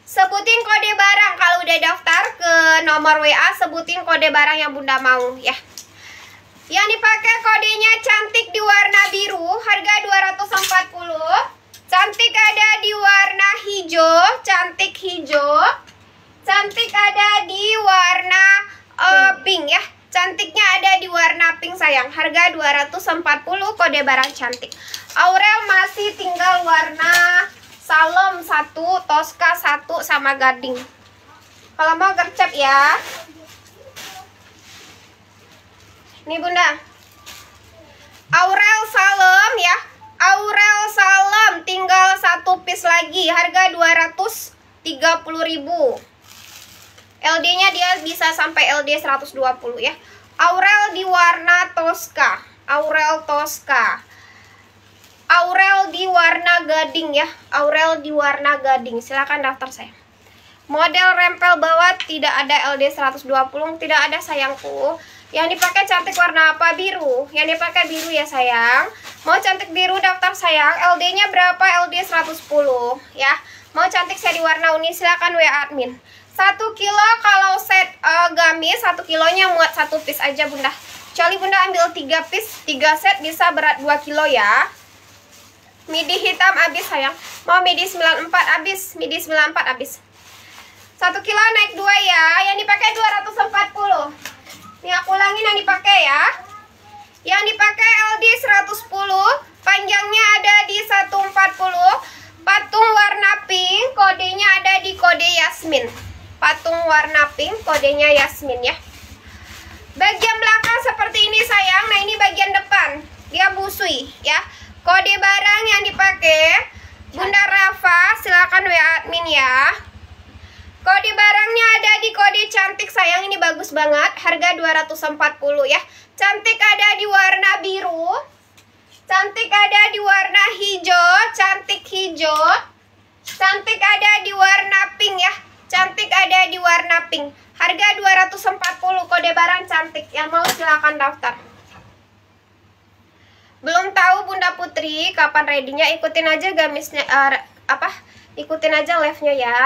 Sebutin kode barang kalau udah daftar ke nomor WA sebutin kode barang yang Bunda mau ya. Yang dipakai kodenya cantik di warna biru, harga 240. Cantik ada di warna hijau, cantik hijau. Cantik ada di warna uh, pink ya. Cantiknya ada di warna pink sayang. Harga 240 kode barang cantik. Aurel masih tinggal warna Salom 1, Tosca 1 sama Gading. Kalau mau gercep ya. Nih Bunda. Aurel Salom ya. Aurel Salam tinggal satu piece lagi harga 230.000 LD-nya dia bisa sampai LD 120 ya. Aurel di warna Tosca. Aurel Tosca. Aurel di warna gading ya. Aurel di warna gading. silakan daftar saya. Model rempel bawah tidak ada LD 120, tidak ada sayangku. Yang dipakai cantik warna apa? Biru. Yang dipakai biru ya sayang. Mau cantik biru daftar sayang. LD-nya berapa? LD 110 ya. Mau cantik seri warna uni silahkan WA admin. 1 kilo kalau set uh, gamis 1 kilonya muat 1 piece aja bunda. Kecuali bunda ambil 3 piece, 3 set bisa berat 2 kilo ya. Midi hitam habis sayang. Mau midi 94 habis, midi 94 habis. 1 kilo naik 2 ya. Yang dipakai 240. Ini aku ulangin yang dipakai ya. Yang dipakai LD 110, panjangnya ada di 140, patung warna pink, kodenya ada di kode Yasmin. Patung warna pink, kodenya Yasmin ya. Bagian belakang seperti ini sayang, nah ini bagian depan. Dia busui ya. Kode barang yang dipakai Bunda Rafa, silakan WA admin ya. Kode barangnya ada di kode cantik sayang ini bagus banget. Harga 240 ya. Cantik ada di warna biru. Cantik ada di warna hijau, cantik hijau. Cantik ada di warna pink ya. Cantik ada di warna pink. Harga 240 kode barang cantik. Yang mau silahkan daftar. Belum tahu Bunda Putri kapan ready ikutin aja gamisnya uh, apa? Ikutin aja live-nya ya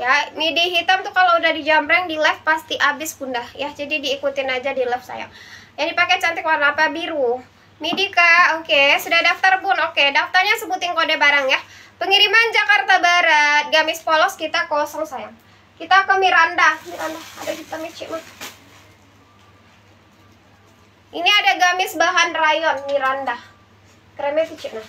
ya midi hitam tuh kalau udah dijamreng di live pasti habis bunda ya jadi diikutin aja di live sayang yang dipakai cantik warna apa biru midi kak oke okay. sudah daftar bun oke okay. daftarnya sebutin kode barang ya pengiriman Jakarta Barat gamis polos kita kosong sayang kita ke Miranda Miranda ada kita micik mah ini ada gamis bahan rayon Miranda kremnya micik nah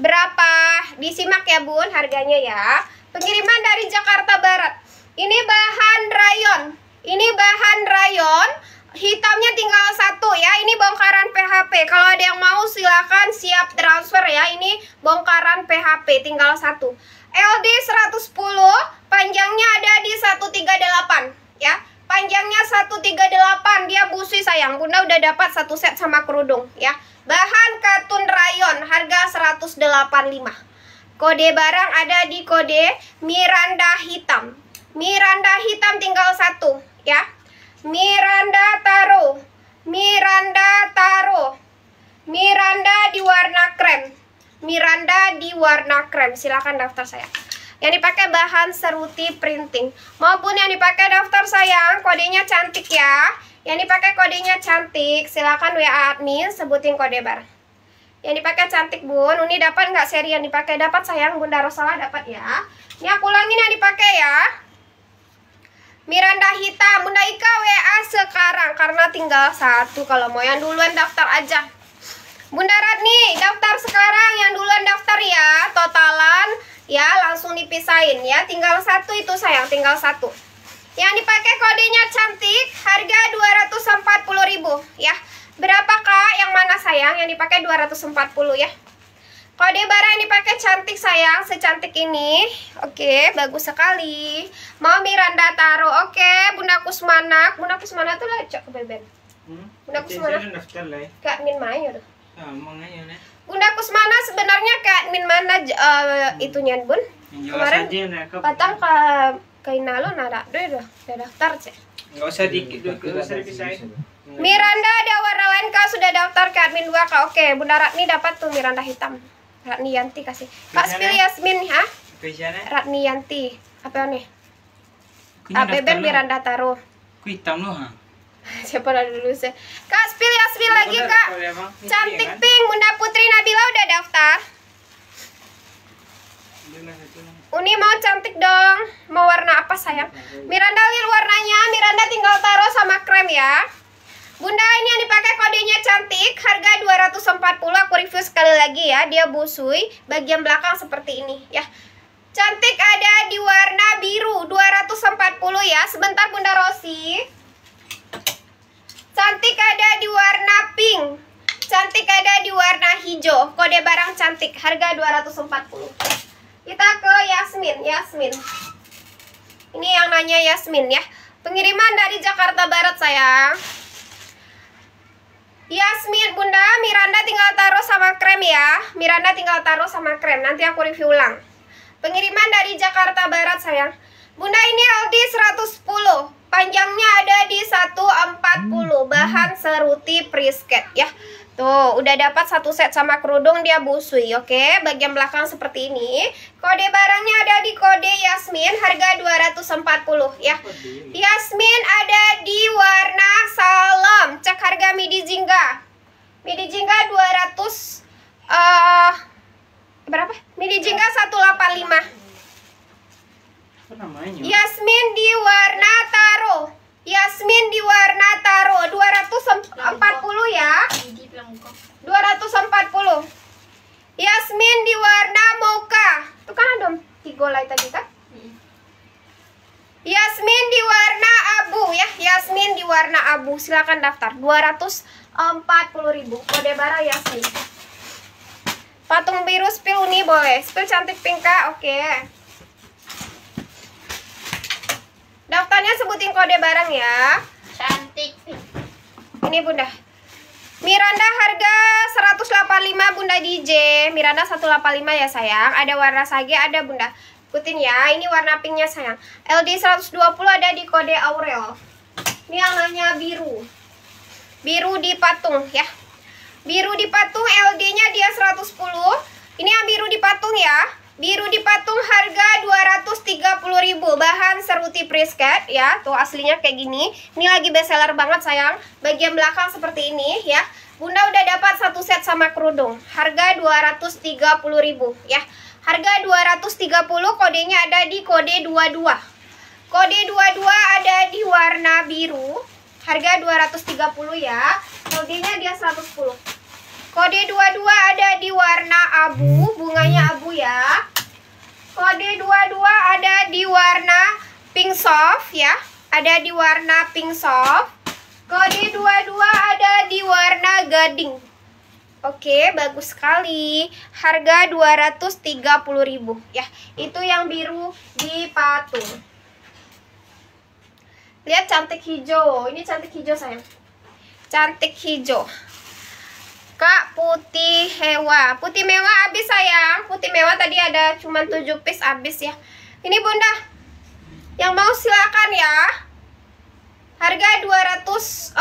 berapa? Disimak ya bun harganya ya. Pengiriman dari Jakarta Barat. Ini bahan rayon. Ini bahan rayon. Hitamnya tinggal satu ya. Ini bongkaran PHP. Kalau ada yang mau silakan siap transfer ya. Ini bongkaran PHP tinggal satu. LD 110, panjangnya ada di 138 ya. Panjangnya 138. Dia busui sayang. Bunda udah dapat satu set sama kerudung ya. Bahan katun rayon harga 185. Kode barang ada di kode Miranda hitam. Miranda hitam tinggal satu ya. Miranda taro. Miranda taro. Miranda di warna krem. Miranda di warna krem. Silahkan daftar saya yang dipakai bahan seruti printing maupun yang dipakai daftar sayang kodenya cantik ya yang dipakai kodenya cantik silahkan WA admin sebutin kode bar. yang dipakai cantik bun ini dapat nggak seri yang dipakai dapat sayang Bunda Rosala dapat ya ini aku ulangin yang dipakai ya Miranda Hitam Bunda Ika WA sekarang karena tinggal satu kalau mau yang duluan daftar aja Bunda Ratni daftar sekarang yang duluan daftar ya totalan ya langsung dipisahin ya tinggal satu itu sayang tinggal satu yang dipakai kodenya cantik harga 240.000 ya berapa kak yang mana sayang yang dipakai 240 ya kode barang yang dipakai cantik sayang secantik ini oke bagus sekali mau Miranda taruh oke Bunda Kusmana Bunda Kusmana tuh lah cok beben hmm? Bunda Kusmana kak min main udah Bunda Kusmana sebenarnya ke admin mana uh, itunya Bun? Kemarin patang ke Kainalo nara deh dah daftar cek. Enggak usah dikit enggak usah dipisahin. Miranda ada warna lain kau sudah daftar ke admin dua kak. Oke, Bunda Ratni dapat tuh Miranda hitam. Ratni Yanti kasih. Pak Spil Yasmin ya Ratni Yanti. Apa nih? Abeben ah, Miranda taruh. Ku hitam loh ha. siapa dulu saya kak spill ya spill lagi kak cantik kan? pink bunda putri nabila udah daftar Uni mau cantik dong mau warna apa sayang Miranda lihat warnanya Miranda tinggal taruh sama krem ya Bunda ini yang dipakai kodenya cantik harga 240 aku review sekali lagi ya dia busui bagian belakang seperti ini ya cantik ada di warna biru 240 ya sebentar Bunda Rosi Cantik ada di warna pink. Cantik ada di warna hijau. Kode barang cantik. Harga 240. Kita ke Yasmin. Yasmin. Ini yang nanya Yasmin ya. Pengiriman dari Jakarta Barat sayang. Yasmin, Bunda, Miranda tinggal taruh sama krem ya. Miranda tinggal taruh sama krem. Nanti aku review ulang. Pengiriman dari Jakarta Barat sayang. Bunda ini LD 110. Panjangnya ada di 140. Hmm. Bahan seruti prisket ya. Tuh, udah dapat satu set sama kerudung dia busui, oke? Okay? Bagian belakang seperti ini. Kode barangnya ada di kode Yasmin, harga 240 ya. Yasmin ada di warna salam. Cek harga midi jingga. Midi jingga 200 eh uh, berapa? Midi jingga 185 namanya? Yasmin di warna taro. Yasmin di warna taro 240 ya. 240. Yasmin di warna moka. Itu kan ada tiga lay tadi kan? Yasmin di warna abu ya. Yasmin di warna abu. Silakan daftar. 240.000. Kode bara Yasmin. Patung biru spill uni boleh. Spill cantik pink Oke. Okay. Daftarnya sebutin kode barang ya. Cantik. Ini Bunda. Miranda harga 185 Bunda DJ. Miranda 185 ya sayang. Ada warna sage, ada Bunda. Ikutin ya. Ini warna pinknya sayang. LD 120 ada di kode Aurel. Ini yang nanya biru. Biru di patung ya. Biru di patung LD-nya dia 110. Ini yang biru di patung ya. Biru di patung harga 230.000 Bahan seruti prisket ya Tuh aslinya kayak gini Ini lagi best seller banget sayang Bagian belakang seperti ini ya Bunda udah dapat satu set sama kerudung Harga 230.000 ya Harga 230 kodenya ada di kode 22 Kode 22 ada di warna biru Harga 230 ya Kodenya dia 110 Kode 22 ada di warna abu, bunganya hmm. abu ya. Kode 22 ada di warna pink soft ya. Ada di warna pink soft. Kode 22 ada di warna gading. Oke, bagus sekali. Harga 230.000 ya. Itu yang biru di patung. Lihat cantik hijau. Ini cantik hijau sayang. Cantik hijau. Kak putih hewa Putih mewah habis sayang Putih mewah tadi ada cuma 7 piece habis ya Ini bunda Yang mau silakan ya Harga 240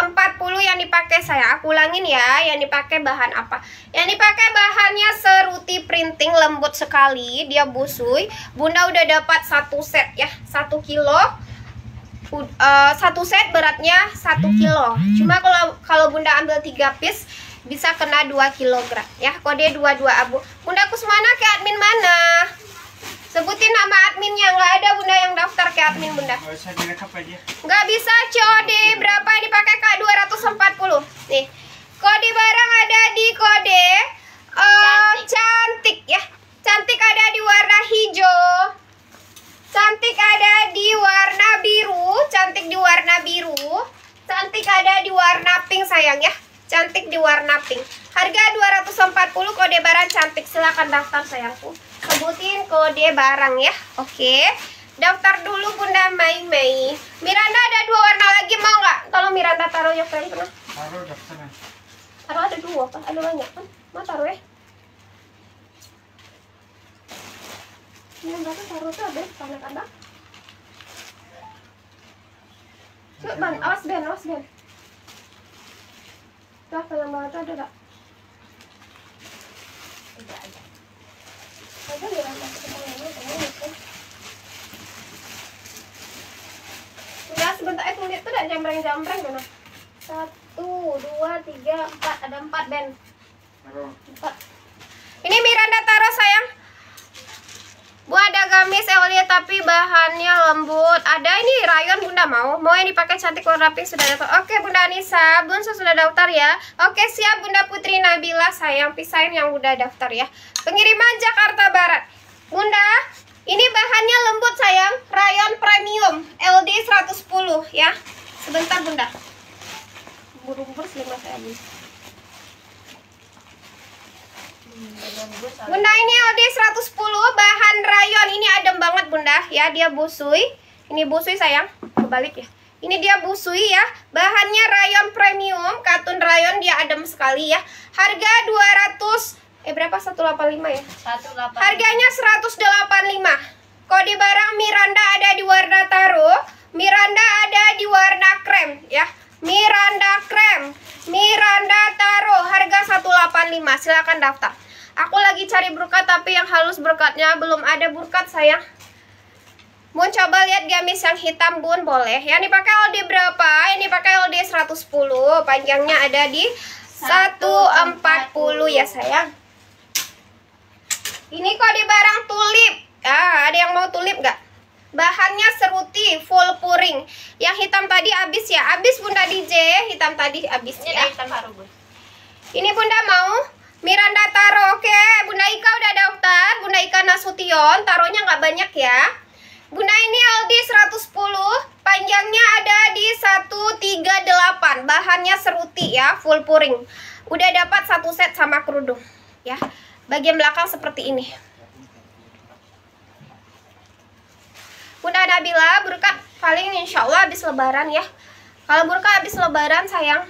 yang dipakai saya Aku ulangin ya Yang dipakai bahan apa Yang dipakai bahannya seruti printing Lembut sekali Dia busui Bunda udah dapat satu set ya Satu kilo Uh, satu set beratnya satu kilo. Hmm. Cuma kalau kalau bunda ambil tiga piece bisa kena 2 kg ya kode 22 abu bunda kusmana ke admin mana sebutin nama adminnya nggak ada bunda yang daftar ke admin bunda nggak bisa kode berapa dipakai kak 240 nih kode barang ada di kode uh, cantik. cantik ya cantik ada di warna hijau cantik ada di warna biru cantik di warna biru cantik ada di warna pink sayang ya Cantik di warna pink. Harga 240 kode barang cantik. Silahkan daftar sayangku. Sebutin kode barang ya. Oke. Daftar dulu Bunda Mai Mai. Miranda ada dua warna lagi mau nggak? Tolong Miranda taruh yang paling Taruh daftar Taruh ada dua kan? Ada banyak kan? Mau taruh ya? Ini yang belakang taruh tuh ada anak-anak. awas Ben, awas Ben. Tuh, kolam bawah tuh ada gak? Tidak ada. Ada nggak masuk ke kolam bawah? Enggak, sebentar eh tuh udah jambreng-jambreng dong. Satu, dua, tiga, empat. Ada empat, Ben. Empat. Ini Miranda taruh, sayang. Bu ada gamis Eolia tapi bahannya lembut. Ada ini rayon Bunda mau. Mau yang dipakai cantik warna pink sudah daftar. Oke Bunda Anissa, Bunda sudah daftar ya. Oke siap Bunda Putri Nabila sayang pisain yang udah daftar ya. Pengiriman Jakarta Barat. Bunda, ini bahannya lembut sayang, rayon premium LD 110 ya. Sebentar Bunda. burung burung selimut saya. habis. Bunda ini LD 110 bahan rayon ini adem banget bunda ya dia busui ini busui sayang kebalik ya ini dia busui ya bahannya rayon premium katun rayon dia adem sekali ya harga 200 eh berapa 185 ya 185. harganya 185 kode barang Miranda ada di warna taro Miranda ada di warna krem ya Miranda krem Miranda taro harga 185 silahkan daftar Aku lagi cari berkat tapi yang halus berkatnya belum ada berkat sayang. Mau coba lihat gamis yang hitam bun boleh Yang dipakai LD berapa? Ini pakai LD 110 Panjangnya ada di 140 ya sayang Ini kok di barang tulip ah, Ada yang mau tulip gak? Bahannya seruti full puring Yang hitam tadi habis ya Habis bunda DJ Hitam tadi habis ya. hitam baru bun Ini bunda mau? Miranda taruh, oke. Bunda Ika udah daftar. Bunda Ika Nasution, taruhnya nggak banyak ya. Bunda ini Aldi 110, panjangnya ada di 138. Bahannya seruti ya, full puring. Udah dapat satu set sama kerudung ya. Bagian belakang seperti ini. Bunda Nabila, berkat paling insya Allah habis lebaran ya. Kalau burka habis lebaran sayang.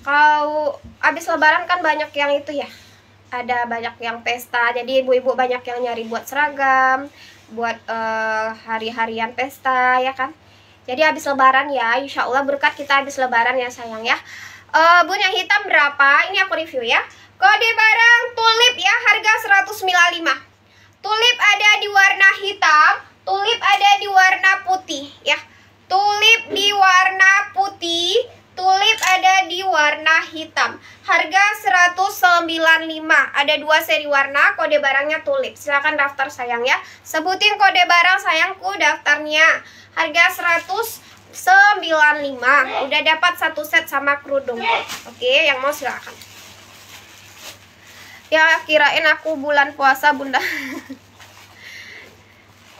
Kalau habis lebaran kan banyak yang itu ya ada banyak yang pesta jadi ibu-ibu banyak yang nyari buat seragam buat uh, hari-harian pesta ya kan jadi habis lebaran ya insya Allah berkat kita habis lebaran ya sayang ya uh, eh, bun yang hitam berapa ini aku review ya kode barang tulip ya harga 195 tulip ada di warna hitam tulip ada di warna putih ya tulip di warna putih Tulip ada di warna hitam. Harga 195. Ada dua seri warna, kode barangnya tulip. Silahkan daftar sayang ya. Sebutin kode barang sayangku daftarnya. Harga 195. Udah dapat satu set sama kerudung. Oke, yang mau silahkan. Ya, kirain aku bulan puasa, Bunda.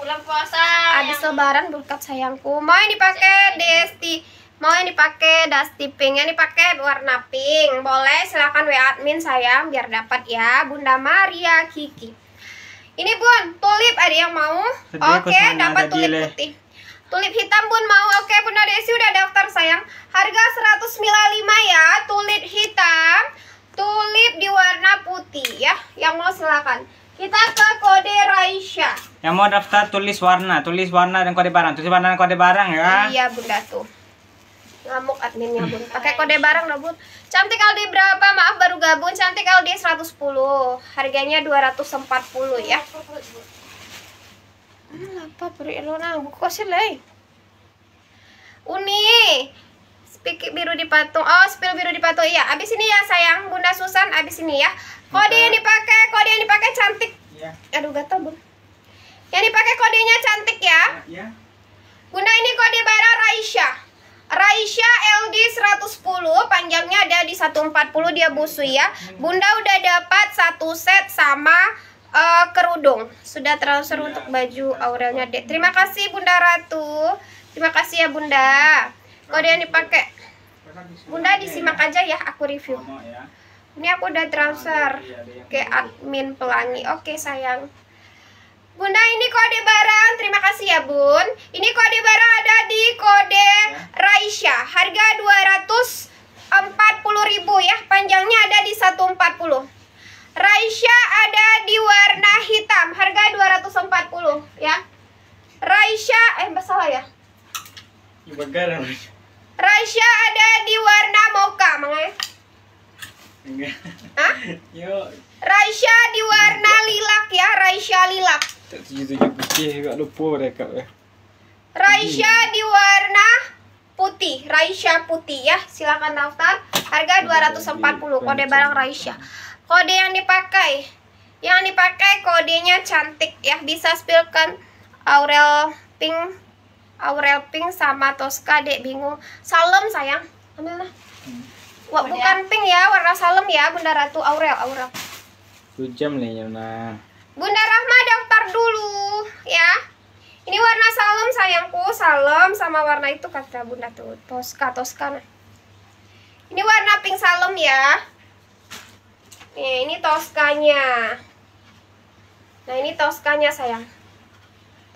bulan puasa. Habis lebaran berkat sayangku. Mau dipakai Desti mau yang dipakai dusty yang dipakai warna pink boleh silahkan WA admin saya biar dapat ya Bunda Maria Kiki ini bun tulip ada yang mau oke okay, dapat tulip gile. putih tulip hitam bun mau oke okay, Bunda Desi udah daftar sayang harga 195 ya tulip hitam tulip di warna putih ya yang mau silahkan kita ke kode Raisya yang mau daftar tulis warna tulis warna dan kode barang tulis warna dan kode barang ya iya bunda tuh ngamuk adminnya bun pakai kode barang dong bun cantik Aldi berapa maaf baru gabung cantik Aldi 110 harganya 240 ya apa beri nanggu kok sih lei uni spik biru di patung oh spil biru di patung iya abis ini ya sayang bunda Susan abis ini ya kode yang dipakai kode yang dipakai cantik ya. aduh gatel bun yang dipakai kodenya cantik ya, ya. bunda ini kode barang Raisya Raisya LG 110 panjangnya ada di 140 dia busu ya Bunda udah dapat satu set sama uh, kerudung sudah transfer untuk baju Aurelnya dek terima kasih Bunda Ratu terima kasih ya Bunda kode yang dipakai Bunda disimak aja ya aku review ini aku udah transfer ke admin pelangi oke sayang Bunda ini kode barang, terima kasih ya Bun. Ini kode barang ada di kode Raisya, harga ribu ya, panjangnya ada di 140. Raisya ada di warna hitam, harga 240 ya. Raisya, eh salah ya. Raisya ada di warna mocha, mangai. Ya. Enggak. Hah? Raisya di warna lilak ya, Raisya lilak. Tak tujuh-tujuh putih kat lupa dah eh. Raisya di warna putih Raisya putih ya silakan daftar harga 240 kode barang Raisya kode yang dipakai yang dipakai kodenya cantik ya bisa spillkan Aurel Pink Aurel Pink sama Tosca dek bingung Salam sayang ambil lah hmm. Wah, bukan pink ya warna salem ya Bunda Ratu Aurel Aurel Tujam jam nih Bunda Rahma daftar dulu ya. Ini warna salam sayangku, salam sama warna itu kata Bunda tuh, Tosca, Tosca. Nah. Ini warna pink salam ya. Nih, eh, ini Toskanya. Nah, ini Toskanya sayang.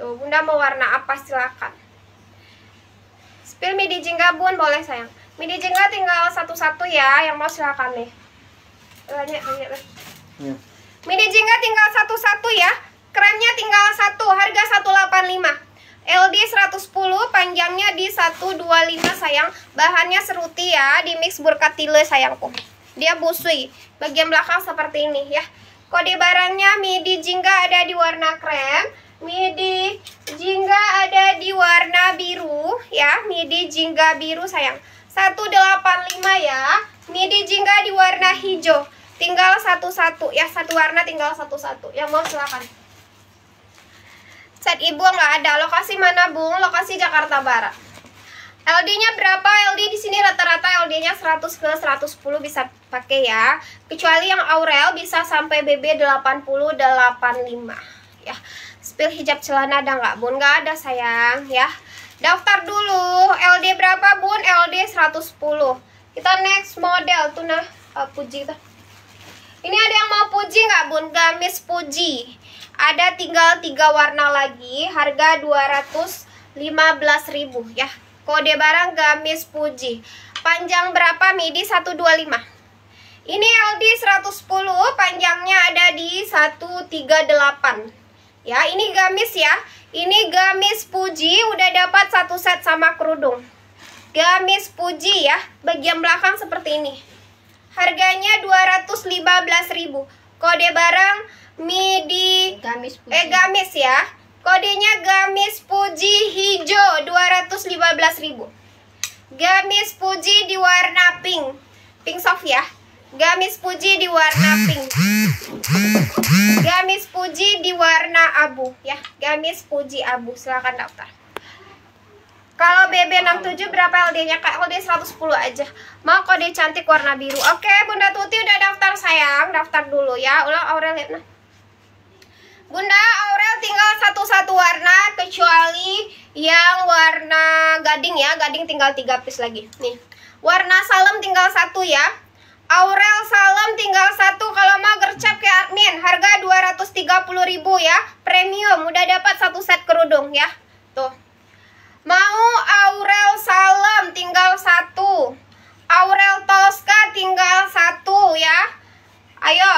Tuh, Bunda mau warna apa silakan. Spill midi jingga Bun boleh sayang. Midi jingga tinggal satu-satu ya, yang mau silakan nih. Banyak, banyak, banyak. Ya. Mini-jingga tinggal satu-satu ya. Kremnya tinggal satu, harga 185. LD 110, panjangnya di 125 sayang. Bahannya seruti ya, di mix burkatile sayangku. Dia busui. Bagian belakang seperti ini ya. Kode barangnya midi jingga ada di warna krem, midi jingga ada di warna biru ya, midi jingga biru sayang. 185 ya. Midi jingga di warna hijau. Tinggal satu-satu ya, satu warna tinggal satu-satu. Yang mau silakan. Set ibu nggak ada. Lokasi mana, Bung? Lokasi Jakarta Barat. LD-nya berapa? LD di sini rata-rata LD-nya 100 ke 110 bisa pakai ya. Kecuali yang Aurel bisa sampai BB 80 85 ya. Spill hijab celana ada nggak, Bun? Nggak ada, sayang, ya. Daftar dulu. LD berapa, Bun? LD 110. Kita next model tuh nah uh, puji tuh. Ini ada yang mau puji nggak bun? Gamis puji. Ada tinggal tiga warna lagi, harga 215.000 ya. Kode barang gamis puji. Panjang berapa midi 125? Ini LD 110, panjangnya ada di 138. Ya, ini gamis ya. Ini gamis puji udah dapat satu set sama kerudung. Gamis puji ya, bagian belakang seperti ini. Harganya 215.000. Kode barang midi gamis puji. eh gamis ya. Kodenya gamis puji hijau 215.000. Gamis puji di warna pink. Pink soft ya. Gamis puji di warna pink. Gamis puji di warna abu ya. Gamis puji abu. Silakan daftar bb 67 berapa LD-nya? Kak LD 110 aja. Mau kode cantik warna biru. Oke, Bunda Tuti udah daftar sayang, daftar dulu ya. Ulang Aurel ya Bunda Aurel tinggal satu-satu warna kecuali yang warna gading ya. Gading tinggal 3 piece lagi. Nih. Warna salem tinggal satu ya. Aurel Salem tinggal satu kalau mau gercep ke admin harga 230.000 ya premium udah dapat satu set kerudung ya Mau Aurel Salam tinggal satu. Aurel Tosca tinggal satu ya. Ayo.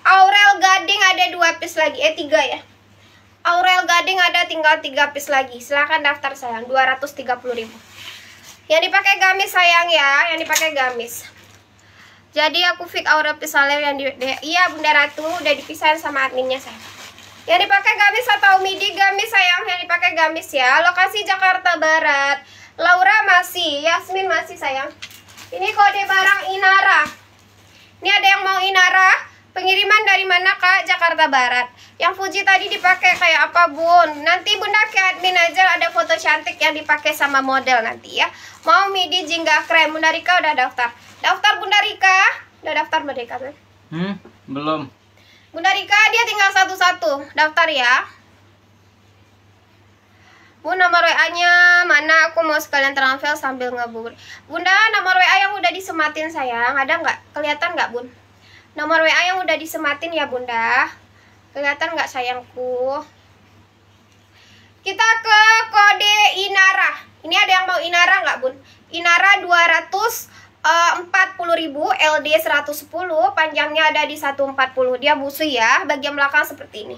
Aurel Gading ada dua piece lagi. Eh, tiga ya. Aurel Gading ada tinggal tiga piece lagi. Silahkan daftar sayang. 230 ribu. Yang dipakai gamis sayang ya. Yang dipakai gamis. Jadi aku fix Aurel Pisalem yang di... Iya, Bunda Ratu. Udah dipisahin sama adminnya sayang. Yang dipakai gamis atau midi gamis sayang yang dipakai gamis ya. Lokasi Jakarta Barat. Laura masih, Yasmin masih sayang. Ini kode barang Inara. Ini ada yang mau Inara? Pengiriman dari mana Kak? Jakarta Barat. Yang Fuji tadi dipakai kayak apa Bun? Nanti Bunda ke admin aja ada foto cantik yang dipakai sama model nanti ya. Mau midi jingga krem Bunda Rika udah daftar. Daftar Bunda Rika? Udah daftar Bunda Rika belum? Hmm, belum. Bunda Rika dia tinggal satu-satu daftar ya Bu nomor WA-nya mana? Aku mau sekalian transfer sambil ngebur. Bunda, nomor WA yang udah disematin sayang, ada nggak? Kelihatan nggak, Bun? Nomor WA yang udah disematin ya, Bunda. Kelihatan nggak sayangku? Kita ke kode Inara. Ini ada yang mau Inara nggak, Bun? Inara 200 40.000 LD 110 panjangnya ada di 140 dia busu ya bagian belakang seperti ini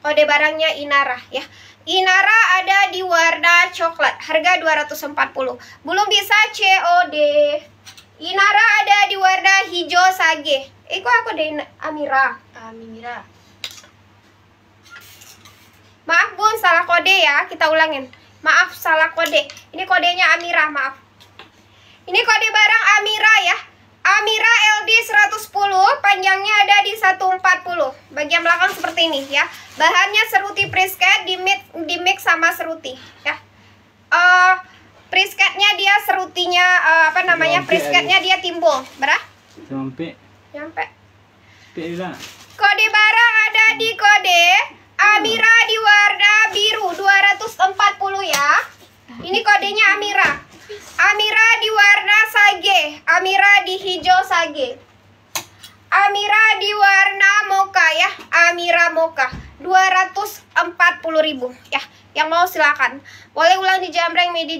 kode barangnya Inara ya Inara ada di warna coklat harga 240 belum bisa COD Inara ada di warna hijau sage Iko eh, aku deh Amira Amira maaf bun salah kode ya kita ulangin maaf salah kode ini kodenya Amira maaf ini kode barang Amira ya. Amira LD 110, panjangnya ada di 140. Bagian belakang seperti ini ya. Bahannya seruti prisket di mix, di mix sama seruti ya. Uh, eh, prisketnya dia serutinya uh, apa namanya? Prisketnya dia timbul. Berah? Sampai. Sampai. Kode barang ada di kode Amira di warna biru 200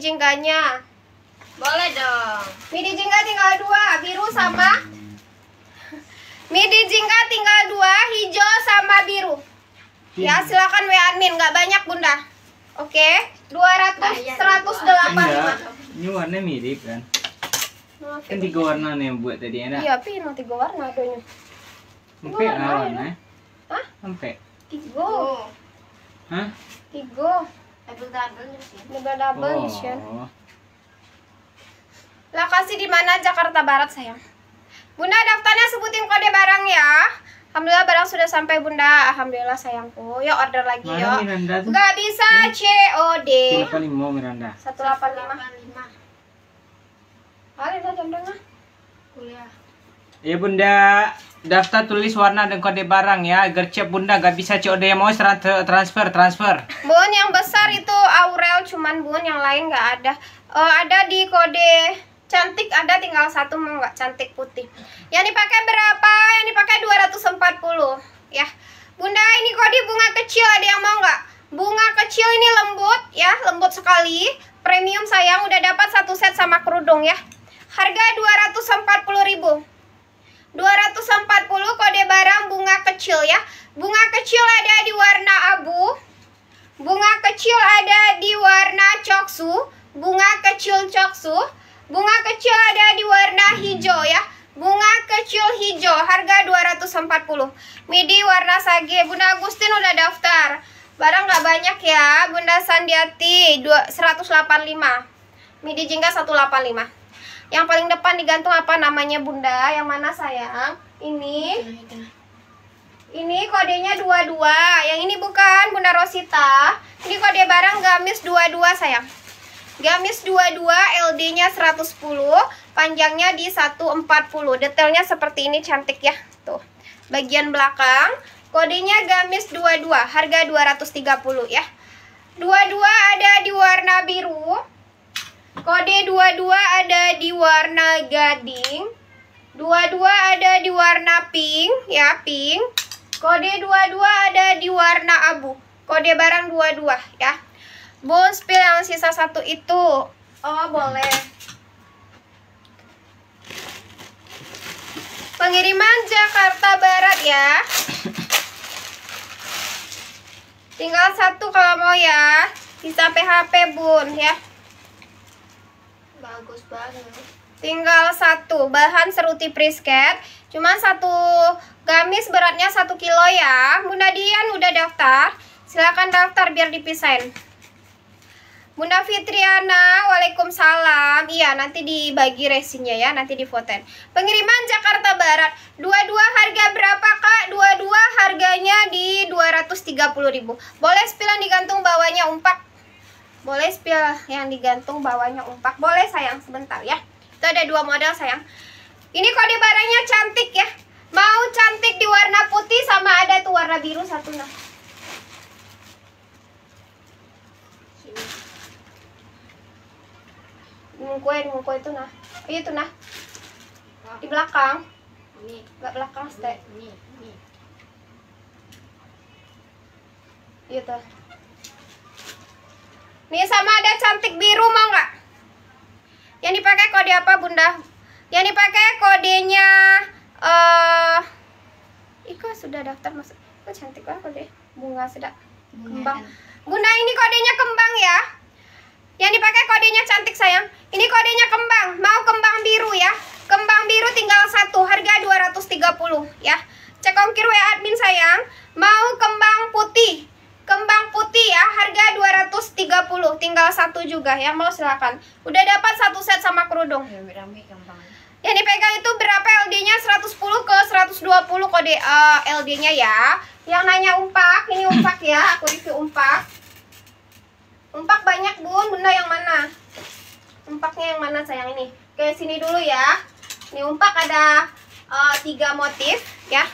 jingganya Boleh dong. Midi jingga tinggal dua, biru sama Midi jingga tinggal dua, hijau sama biru. Ya, iya. silakan WA admin, nggak banyak Bunda. Oke, dua ratus iya, iya. seratus delapan ini warna mirip kan? Oh, kan tiga warna nih yang buat tadi enak. Iya, pin emang tiga warna adanya. Sampai warna. Hah? Sampai. Tiga. Oh. Hah? Tiga. Double-double oh. Chen. Lokasi di mana Jakarta Barat sayang? Bunda daftarnya sebutin kode barang ya. Alhamdulillah barang sudah sampai Bunda. Alhamdulillah sayangku. Yuk ya, order lagi Mana yuk. Ya. Miranda Nggak bisa COD. 185 Miranda. 185. 185. Hari udah jam Kuliah. Ya bunda, daftar tulis warna dan kode barang ya gercep bunda gak bisa COD yang mau transfer transfer. Bun yang besar itu Aurel cuman bun yang lain gak ada. Uh, ada di kode cantik ada tinggal satu mau nggak cantik putih. Yang dipakai berapa? Yang dipakai 240 ya. Bunda ini kode bunga kecil ada yang mau nggak? Bunga kecil ini lembut ya, lembut sekali. Premium sayang udah dapat satu set sama kerudung ya. Harga 240 ribu 240 kode barang bunga kecil ya. Bunga kecil ada di warna abu. Bunga kecil ada di warna coksu. Bunga kecil coksu. Bunga kecil ada di warna hijau ya. Bunga kecil hijau harga 240. Midi warna sage. Bunda Agustin udah daftar. Barang gak banyak ya. Bunda Sandiati 185. Midi jingga 185. Yang paling depan digantung apa namanya bunda? Yang mana sayang? Ini. Ini kodenya 22. Yang ini bukan bunda Rosita. Ini kode barang gamis 22 sayang. Gamis 22 LD-nya 110, panjangnya di 140. Detailnya seperti ini cantik ya. Tuh. Bagian belakang kodenya gamis 22, harga 230 ya. 22 ada di warna biru. Kode 22 ada di warna gading. 22 ada di warna pink, ya pink. Kode 22 ada di warna abu. Kode barang 22 ya. Bone spill yang sisa satu itu. Oh, boleh. Pengiriman Jakarta Barat ya. Tinggal satu kalau mau ya. Sisa PHP, Bun, ya bagus banget tinggal satu bahan seruti prisket cuma satu gamis beratnya satu kilo ya Bunda Dian udah daftar silahkan daftar biar dipisahin Bunda Fitriana Waalaikumsalam iya nanti dibagi resinya ya nanti di difoten pengiriman Jakarta Barat dua-dua harga berapa kak dua-dua harganya di 230.000 boleh sepilan digantung bawahnya umpak boleh spill yang digantung bawahnya umpak boleh sayang sebentar ya itu ada dua model sayang ini kode barangnya cantik ya mau cantik di warna putih sama ada tuh warna biru satu nah ngukue ngukue itu nah itu iya nah di belakang Gak belakang stay ini ini itu iya Nih sama ada cantik biru mau nggak? Yang dipakai kode apa bunda? Yang dipakai kodenya eh uh, Iko sudah daftar masuk. Kok cantik lah kode bunga sudah kembang. Ya. Bunda ini kodenya kembang ya. Yang dipakai kodenya cantik sayang. Ini kodenya kembang. Mau kembang biru ya. Kembang biru tinggal satu. Harga 230 ya. Cek ongkir WA admin sayang. Mau kembang putih Kembang putih ya, harga 230, tinggal satu juga ya, mau silakan. Udah dapat satu set sama kerudung. Yang dipegang itu berapa LD-nya? 110 ke 120 kode uh, eh, LD-nya ya. Yang nanya umpak, ini umpak ya, aku review umpak. Umpak banyak bun, bunda yang mana? Umpaknya yang mana sayang ini? Ke sini dulu ya. Ini umpak ada uh, tiga motif ya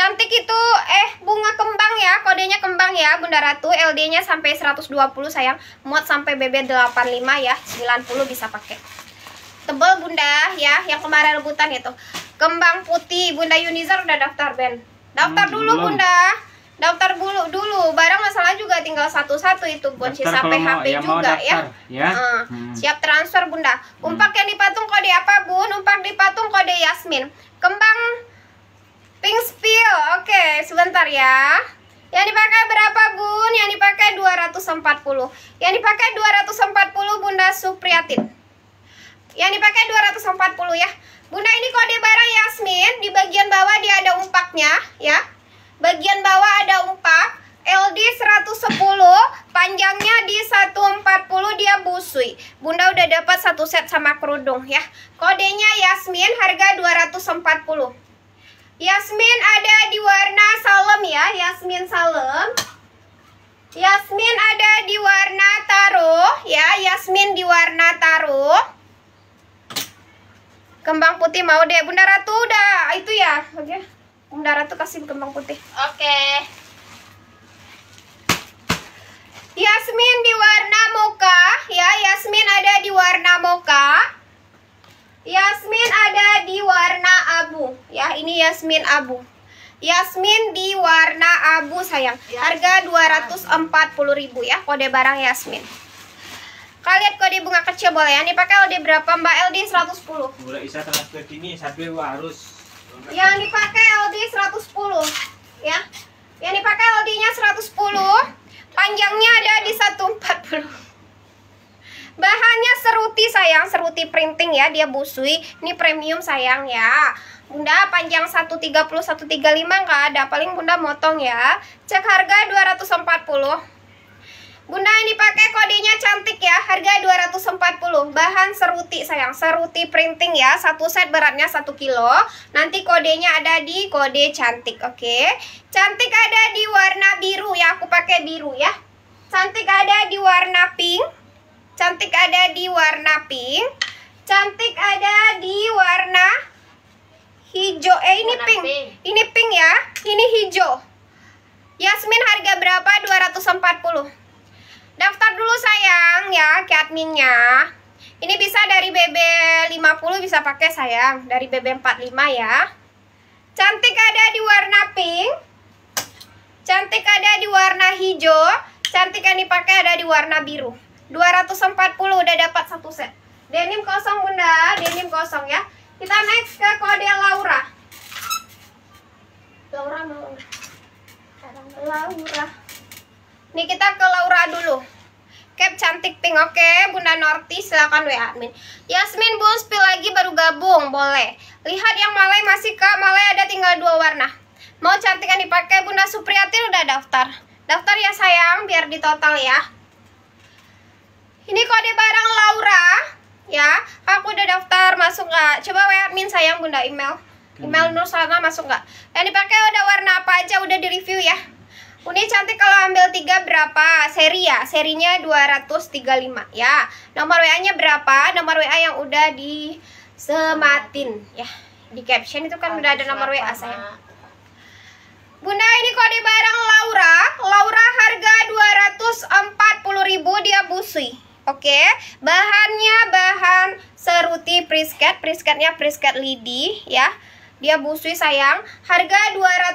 Cantik itu eh bunga kembang ya, kodenya kembang ya Bunda Ratu. LD-nya sampai 120 sayang, muat sampai BB 85 ya, 90 bisa pakai. Tebel Bunda ya, yang kemarin rebutan itu. Kembang putih, Bunda Yunizar udah daftar band. Daftar hmm, dulu Bunda. Daftar dulu dulu, barang masalah juga tinggal satu-satu itu Bonchisa PHP ya, juga ya. ya. Hmm. hmm. Siap transfer Bunda. Umpak hmm. yang dipatung kode apa Bun? Umpak dipatung kode Yasmin. Kembang Pink spill. Oke, sebentar ya. Yang dipakai berapa, Bun? Yang dipakai 240. Yang dipakai 240 Bunda Supriatin. Yang dipakai 240 ya. Bunda ini kode barang Yasmin, di bagian bawah dia ada umpaknya ya. Bagian bawah ada umpak. LD 110 panjangnya di 140 dia busui Bunda udah dapat satu set sama kerudung ya kodenya Yasmin harga 240 Yasmin ada di warna salem ya, Yasmin salem. Yasmin ada di warna taro ya, Yasmin di warna taro. Kembang putih mau deh, Bunda Ratu udah ah, itu ya, oke. Bunda Ratu kasih kembang putih. Oke. Yasmin di warna moka ya, Yasmin ada di warna moka. Yasmin ada di warna abu ya ini Yasmin abu Yasmin di warna abu sayang harga ribu ya kode barang Yasmin kalian kode bunga kecil boleh ya ini pakai LD berapa Mbak LD 110 mulai Isa transfer ini sampai harus yang dipakai LD 110 ya yang dipakai LD nya 110 panjangnya ada di 140 Bahannya seruti sayang, seruti printing ya, dia busui. Ini premium sayang ya. Bunda panjang 130 135 enggak ada, paling Bunda motong ya. Cek harga 240. Bunda ini pakai kodenya cantik ya, harga 240. Bahan seruti sayang, seruti printing ya. Satu set beratnya 1 kilo. Nanti kodenya ada di kode cantik, oke. Okay? Cantik ada di warna biru ya, aku pakai biru ya. Cantik ada di warna pink. Cantik ada di warna pink. Cantik ada di warna hijau. Eh ini pink. pink. Ini pink ya. Ini hijau. Yasmin harga berapa? 240. Daftar dulu sayang ya ke adminnya. Ini bisa dari BB 50 bisa pakai sayang, dari BB 45 ya. Cantik ada di warna pink. Cantik ada di warna hijau, cantik yang dipakai ada di warna biru. 240 udah dapat satu set. Denim kosong Bunda, denim kosong ya. Kita next ke kode Laura. Laura mau Laura. Nih kita ke Laura dulu. Cap cantik pink, oke okay. Bunda Norti silakan WA admin. Yasmin Bun spill lagi baru gabung, boleh. Lihat yang Malay masih ke Malay ada tinggal dua warna. Mau cantik cantikan dipakai Bunda Supriyatin udah daftar. Daftar ya sayang biar di total ya. Ini kode barang Laura ya. Aku udah daftar masuk nggak? Coba wa admin sayang Bunda email. Hmm. Email Nur Salma masuk nggak? Yang dipakai udah warna apa aja udah di review ya. Ini cantik kalau ambil tiga berapa? Seri ya? Serinya 235 ya. Nomor WA-nya berapa? Nomor WA yang udah di sematin ya. Di caption itu kan udah ada nomor WA saya. Bunda ini kode barang Laura. Laura harga 240.000 dia busui. Oke, okay. bahannya bahan seruti prisket, prisketnya prisket lidi ya. Dia busui sayang. Harga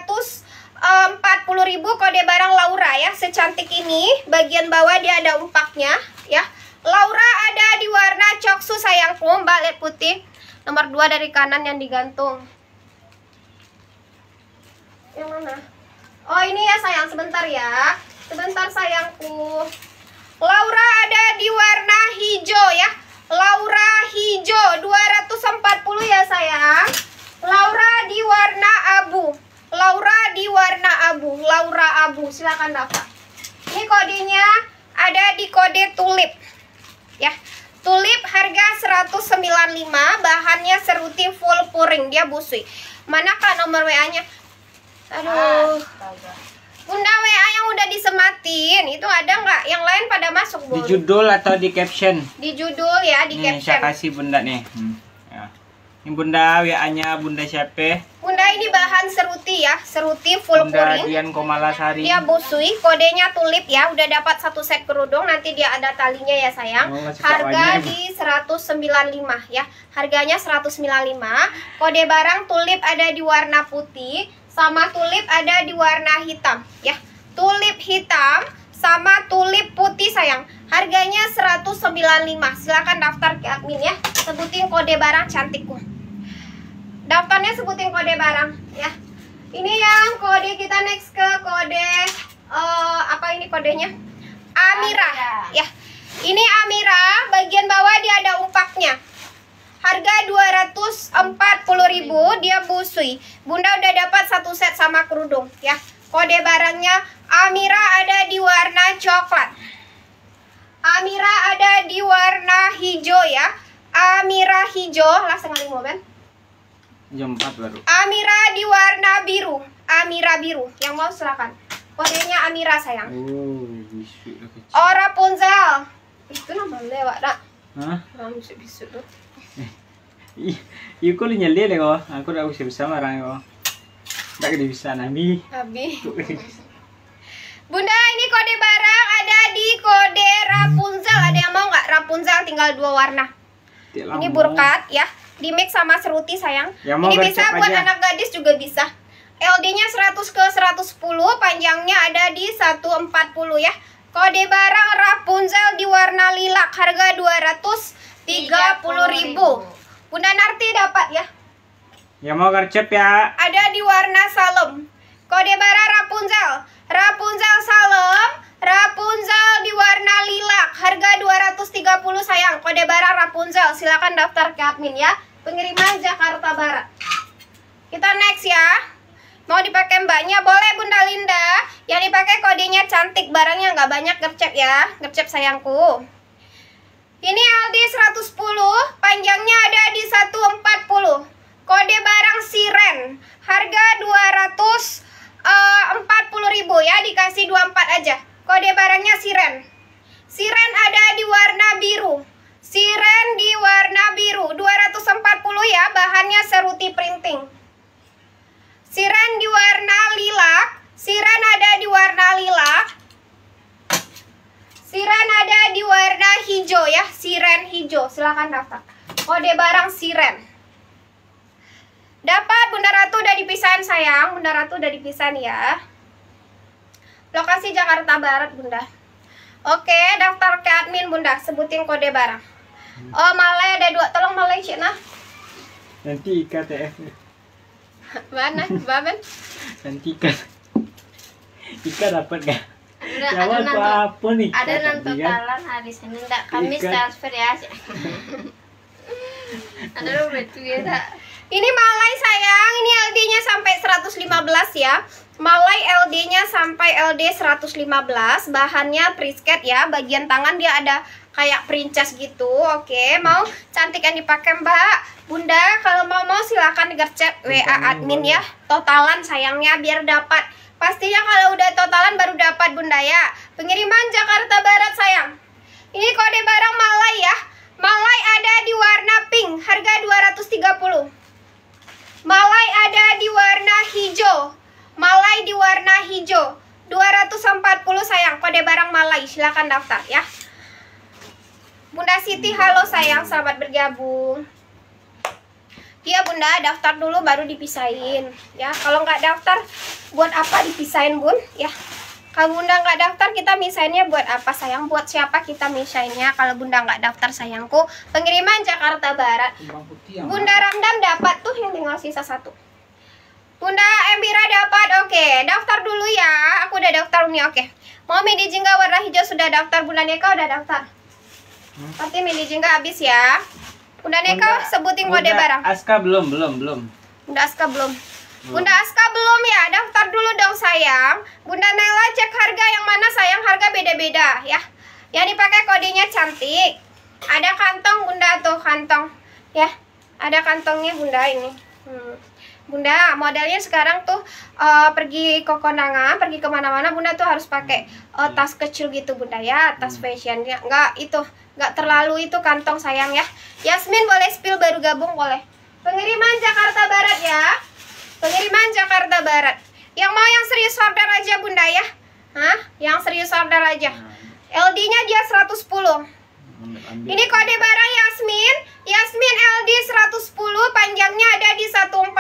240.000 eh, kode barang Laura ya. Secantik ini, bagian bawah dia ada umpaknya ya. Laura ada di warna coksu sayangku, Mbak putih. Nomor 2 dari kanan yang digantung. Yang mana? Oh, ini ya sayang, sebentar ya. Sebentar sayangku. Laura ada di warna hijau ya. Laura hijau 240 ya sayang. Laura di warna abu. Laura di warna abu. Laura abu. silahkan dapat. Ini kodenya ada di kode tulip. Ya. Tulip harga 195, bahannya seruti full puring, dia busui. Manakah nomor WA-nya? Aduh. ah, Bunda WA yang udah disematin itu ada nggak? Yang lain pada masuk Bu? Di judul atau di caption? Di judul ya, di nih, caption. Saya kasih Bunda nih. Hmm. Ya. Ini Bunda WA-nya Bunda siapa? Bunda ini bahan seruti ya, seruti full Bunda kuring. Dian Komalasari. Dia busui, kodenya tulip ya. Udah dapat satu set kerudung, nanti dia ada talinya ya sayang. Oh, Harga di 195 ya. Harganya 195. Kode barang tulip ada di warna putih sama tulip ada di warna hitam ya. Tulip hitam sama tulip putih sayang. Harganya 195. Silahkan daftar ke admin ya. Sebutin kode barang cantikku. Daftarnya sebutin kode barang ya. Ini yang kode kita next ke kode uh, apa ini kodenya? Amira, ya. Ini Amira, bagian bawah dia ada upaknya. Harga 240.000 dia busui. Bunda udah dapat satu set sama kerudung ya. Kode barangnya Amira ada di warna coklat. Amira ada di warna hijau ya. Amira hijau, lah setengah lima ben. Jam iya, 4 baru. Amira di warna biru. Amira biru. Yang mau silakan. Kodenya Amira sayang. Oh, bisu. Ora Punzel. Itu nama lewat, Nak. Hah? Ramu bisu tuh aku li dia deh kok, aku udah usir sama orang kok. Tidak ada bisa nabi. Abi. Bunda ini kode barang ada di kode Rapunzel. Ada yang mau nggak Rapunzel tinggal dua warna. Tidak ini burkat ya. Di mix sama seruti sayang. Yang ini bisa buat aja. anak gadis juga bisa. LD-nya 100 ke 110, panjangnya ada di 140 ya. Kode barang Rapunzel di warna lilak, harga 230 ribu. Bunda Narti dapat ya. Ya mau gercep ya. Ada di warna salem. Kode bara Rapunzel. Rapunzel salem. Rapunzel di warna lilak. Harga 230 sayang. Kode bara Rapunzel. Silahkan daftar ke admin ya. Pengiriman Jakarta Barat. Kita next ya. Mau dipakai mbaknya boleh Bunda Linda. Yang dipakai kodenya cantik, barangnya nggak banyak gercep ya. Gercep sayangku. Ini Aldi 110, panjangnya ada di 140. Kode barang Siren, harga 240 eh, ya, dikasih 24 aja. Kode barangnya Siren. Siren ada di warna biru. Siren di warna biru, 240 ya, bahannya seruti printing. Siren di warna lilak, siren ada di warna lilak, Siren ada di warna hijau ya, siren hijau. Silahkan daftar. Kode barang siren. Dapat Bunda Ratu udah dipisahin sayang, Bunda Ratu udah dipisahin ya. Lokasi Jakarta Barat, Bunda. Oke, daftar ke admin, Bunda. Sebutin kode barang. Hmm. Oh, Malay ada dua. Tolong Malay, Cina. Nanti KTF. Mana, Baben? Nanti ikan. Ikan dapat gak? ada nanti ada nanti totalan hari Senin tak iya Kamis kan? transfer ya ada lo betul ya tak ini malai sayang ini LD nya sampai 115 ya Malai LD-nya sampai LD 115, bahannya prisket ya, bagian tangan dia ada kayak princess gitu, oke, okay. mau cantik yang dipakai mbak, bunda, kalau mau mau silahkan gercep WA admin ya, totalan sayangnya biar dapat Pastinya kalau udah totalan baru dapat Bunda ya. Pengiriman Jakarta Barat sayang. Ini kode barang malai ya. Malai ada di warna pink, harga 230. Malai ada di warna hijau. Malai di warna hijau. 240 sayang, kode barang malai Silahkan daftar ya. Bunda Siti, halo sayang, selamat bergabung. Iya bunda, daftar dulu baru dipisahin ya. Kalau nggak daftar buat apa dipisahin bun ya kalau bunda nggak daftar kita misainnya buat apa sayang buat siapa kita misainnya kalau bunda nggak daftar sayangku pengiriman Jakarta Barat bunda Ramdam dapat tuh yang tinggal sisa satu bunda Embira dapat oke daftar dulu ya aku udah daftar nih oke mau midi jingga warna hijau sudah daftar bunda Neka udah daftar hmm? tapi midi jingga habis ya bunda Neka sebutin kode barang Aska belum belum belum bunda Aska belum Bunda Aska belum ya? Daftar dulu dong sayang. Bunda Nela cek harga yang mana sayang? Harga beda-beda ya. Yang dipakai kodenya cantik. Ada kantong Bunda tuh kantong ya. Ada kantongnya Bunda ini. Hmm. Bunda, modelnya sekarang tuh uh, pergi ke konangan, pergi kemana-mana, Bunda tuh harus pakai uh, tas kecil gitu, Bunda ya, tas hmm. fashionnya, Enggak itu, enggak terlalu itu kantong sayang ya. Yasmin boleh spill baru gabung boleh. Pengiriman Jakarta Barat ya. Pengiriman Jakarta Barat. Yang mau yang serius order aja Bunda ya. Hah? Yang serius order aja. Nah. LD-nya dia 110. Ini kode barang Yasmin. Yasmin LD 110, panjangnya ada di 140,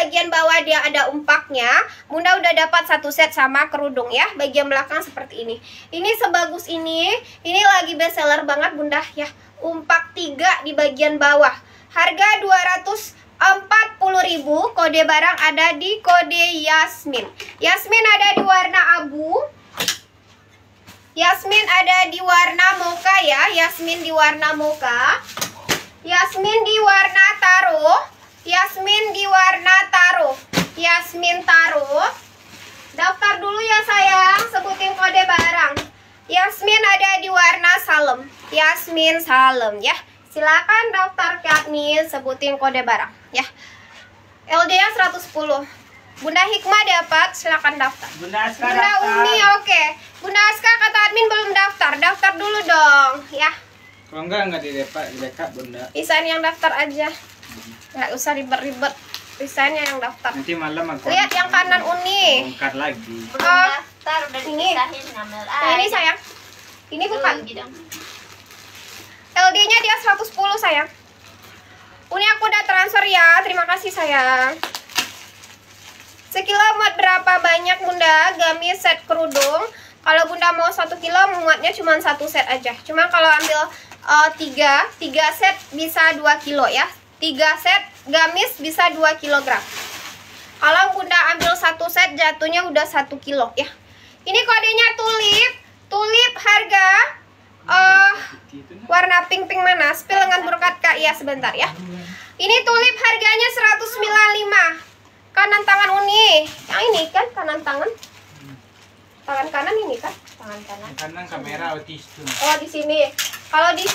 bagian bawah dia ada umpaknya. Bunda udah dapat satu set sama kerudung ya, bagian belakang seperti ini. Ini sebagus ini, ini lagi best seller banget Bunda ya. Umpak 3 di bagian bawah. Harga 200 40.000 kode barang ada di kode Yasmin. Yasmin ada di warna abu. Yasmin ada di warna mocha ya. Yasmin di warna mocha. Yasmin di warna taro. Yasmin di warna taro. Yasmin taro. Daftar dulu ya sayang, sebutin kode barang. Yasmin ada di warna salem. Yasmin salem ya. Silakan daftar ke admin, sebutin kode barang ya. LDA 110. Bunda Hikmah dapat, silakan daftar. Bunda Aska Bunda daftar. Umi, oke. Okay. Bunda Aska kata admin belum daftar, daftar dulu dong, ya. Kalau enggak enggak di di dekat Bunda. Isan yang daftar aja. Enggak usah ribet-ribet. Isannya yang daftar. Nanti malam aku lihat yang kanan Uni. Bongkar lagi. Oh, daftar udah ini. saya ini sayang. Ini bukan. LD-nya dia 110 sayang. Ini aku udah transfer ya. Terima kasih sayang. Sekilo muat berapa banyak bunda gamis set kerudung? Kalau bunda mau satu kilo muatnya cuma satu set aja. Cuma kalau ambil uh, eh, 3 tiga set bisa 2 kilo ya. 3 set gamis bisa 2 kilogram. Kalau bunda ambil satu set jatuhnya udah satu kilo ya. Ini kodenya tulip, tulip harga uh, warna pink-pink mana? Spill lengan brokat Kak. ya sebentar ya. Ini tulip harganya 195. Kanan tangan Uni. Yang ini kan kanan tangan. Tangan kanan ini kan? Tangan kanan. Kanan kamera otis oh, tuh. Oh, di sini. Kalau di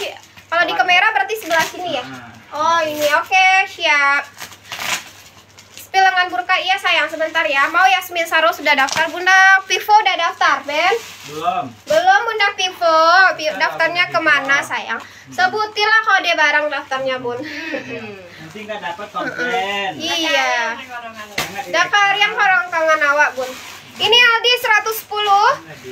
kalau di kamera berarti sebelah sini ya. Nah. Oh, ini oke, okay, siap lengan burka iya sayang sebentar ya. Mau Yasmin Saro sudah daftar. Bunda Pivo udah daftar, Ben? Belum. Belum Bunda Pivo. Daftarnya kemana sayang? Sebutilah kode barang daftarnya Bun. Hmm. Nanti nggak dapat komplain. Iya. daftar yang orang kangen awak Bun. Ini Aldi 110,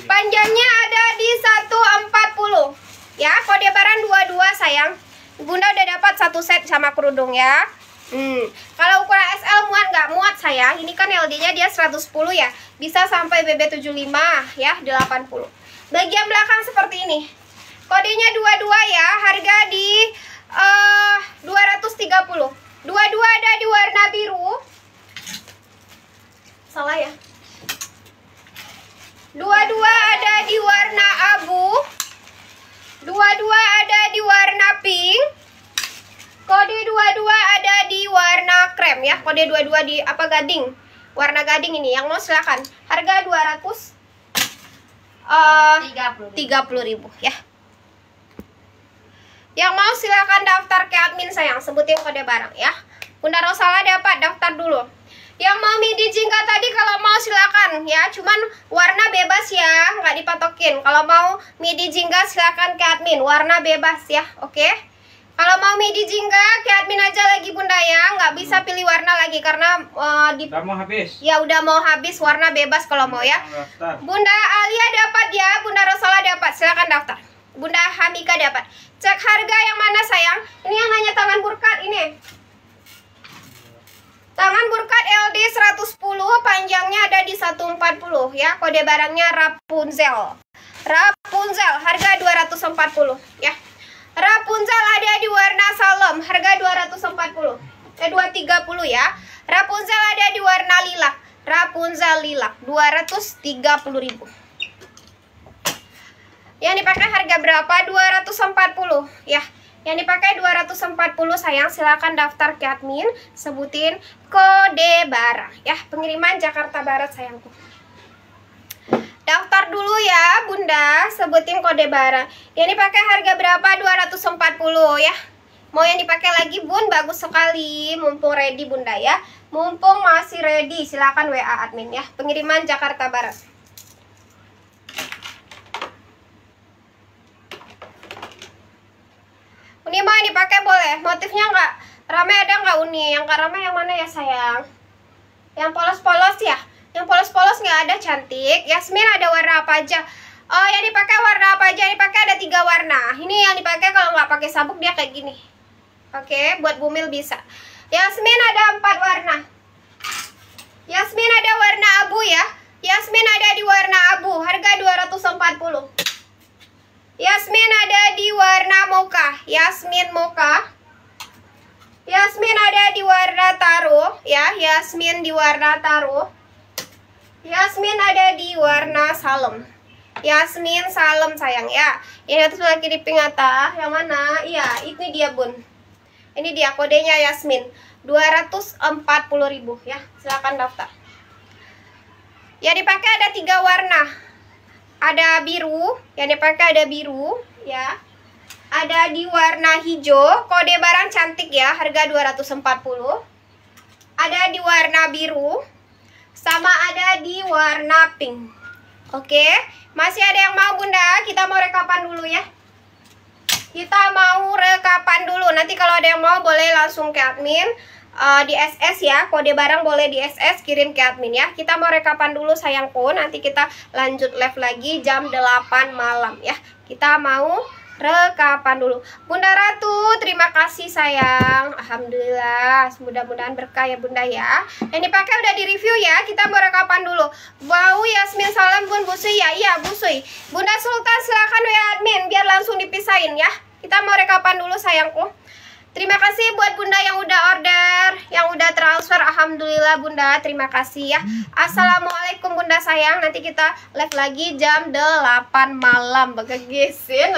panjangnya ada di 140. Ya, kode barang 22 sayang. Bunda udah dapat satu set sama kerudung ya. Hmm. Kalau ukuran SL muat nggak muat saya. Ini kan LD-nya dia 110 ya. Bisa sampai BB75 ya 80. Bagian belakang seperti ini. Kodenya 22 ya. Harga di eh, uh, 230. Dua-dua ada di warna biru. Salah ya. Dua-dua ada di warna abu. Dua-dua ada di warna pink. Kode 22 ada di warna krem ya. Kode 22 di apa gading? Warna gading ini yang mau silakan. Harga 200 uh, 30.000 ribu. ya. Yang mau silakan daftar ke admin sayang, sebutin kode barang ya. Bunda Rosala dapat daftar dulu. Yang mau midi jingga tadi kalau mau silakan ya, cuman warna bebas ya, nggak dipatokin. Kalau mau midi jingga silakan ke admin, warna bebas ya, oke? Okay? Kalau mau midi jingga, ke admin aja lagi Bunda ya. Nggak bisa hmm. pilih warna lagi karena uh, di udah mau habis. Ya udah mau habis warna bebas kalau mau ya. Bunda Alia dapat ya, Bunda Rosola dapat. Silakan daftar. Bunda Hamika dapat. Cek harga yang mana sayang? Ini yang hanya tangan burkat ini. Tangan burkat LD 110, panjangnya ada di 140 ya. Kode barangnya Rapunzel. Rapunzel harga 240 ya. Rapunzel ada di warna salem, harga 240. Eh 230 ya. Rapunzel ada di warna lilak. Rapunzel lilak 230.000. Yang dipakai harga berapa? 240 ya. Yang dipakai 240 sayang silahkan daftar ke admin sebutin kode barang ya pengiriman Jakarta Barat sayangku. Daftar dulu ya, Bunda. Sebutin kode barang. Ini pakai harga berapa? 240 ya. Mau yang dipakai lagi, Bun? Bagus sekali. Mumpung ready, Bunda ya. Mumpung masih ready, silahkan WA admin ya. Pengiriman Jakarta Barat. ini mau yang dipakai boleh. Motifnya enggak rame ada enggak Uni? Yang enggak rame yang mana ya, sayang? Yang polos-polos ya? Yang polos-polos nggak ada cantik. Yasmin ada warna apa aja? Oh, yang dipakai warna apa aja? Yang dipakai ada tiga warna. Ini yang dipakai kalau nggak pakai sabuk dia kayak gini. Oke, okay, buat bumil bisa. Yasmin ada empat warna. Yasmin ada warna abu ya. Yasmin ada di warna abu, harga 240. Yasmin ada di warna moka Yasmin moka Yasmin ada di warna taro ya, Yasmin di warna taro. Yasmin ada di warna salem. Yasmin salem sayang ya. Ini atas lagi di pink atas. Yang mana? Iya, ini dia bun. Ini dia kodenya Yasmin. 240.000 ya. Silahkan daftar. Ya dipakai ada tiga warna. Ada biru, yang dipakai ada biru ya. Ada di warna hijau, kode barang cantik ya, harga 240. Ada di warna biru, sama ada di warna pink. Oke, masih ada yang mau Bunda? Kita mau rekapan dulu ya. Kita mau rekapan dulu. Nanti kalau ada yang mau boleh langsung ke admin uh, di SS ya. Kode barang boleh di SS kirim ke admin ya. Kita mau rekapan dulu sayangku. Oh, nanti kita lanjut live lagi jam 8 malam ya. Kita mau rekapan dulu. Bunda Ratu, terima kasih sayang. Alhamdulillah, mudah-mudahan berkah ya Bunda ya. Ini pakai udah di review ya, kita mau rekapan dulu. Bau Yasmin Salam Bun Busui ya, iya Busui. Bunda Sultan silahkan WA admin biar langsung dipisahin ya. Kita mau rekapan dulu sayangku. Terima kasih buat Bunda yang udah order, yang udah transfer. Alhamdulillah Bunda, terima kasih ya. Assalamualaikum Bunda sayang. Nanti kita live lagi jam 8 malam. Begegisin.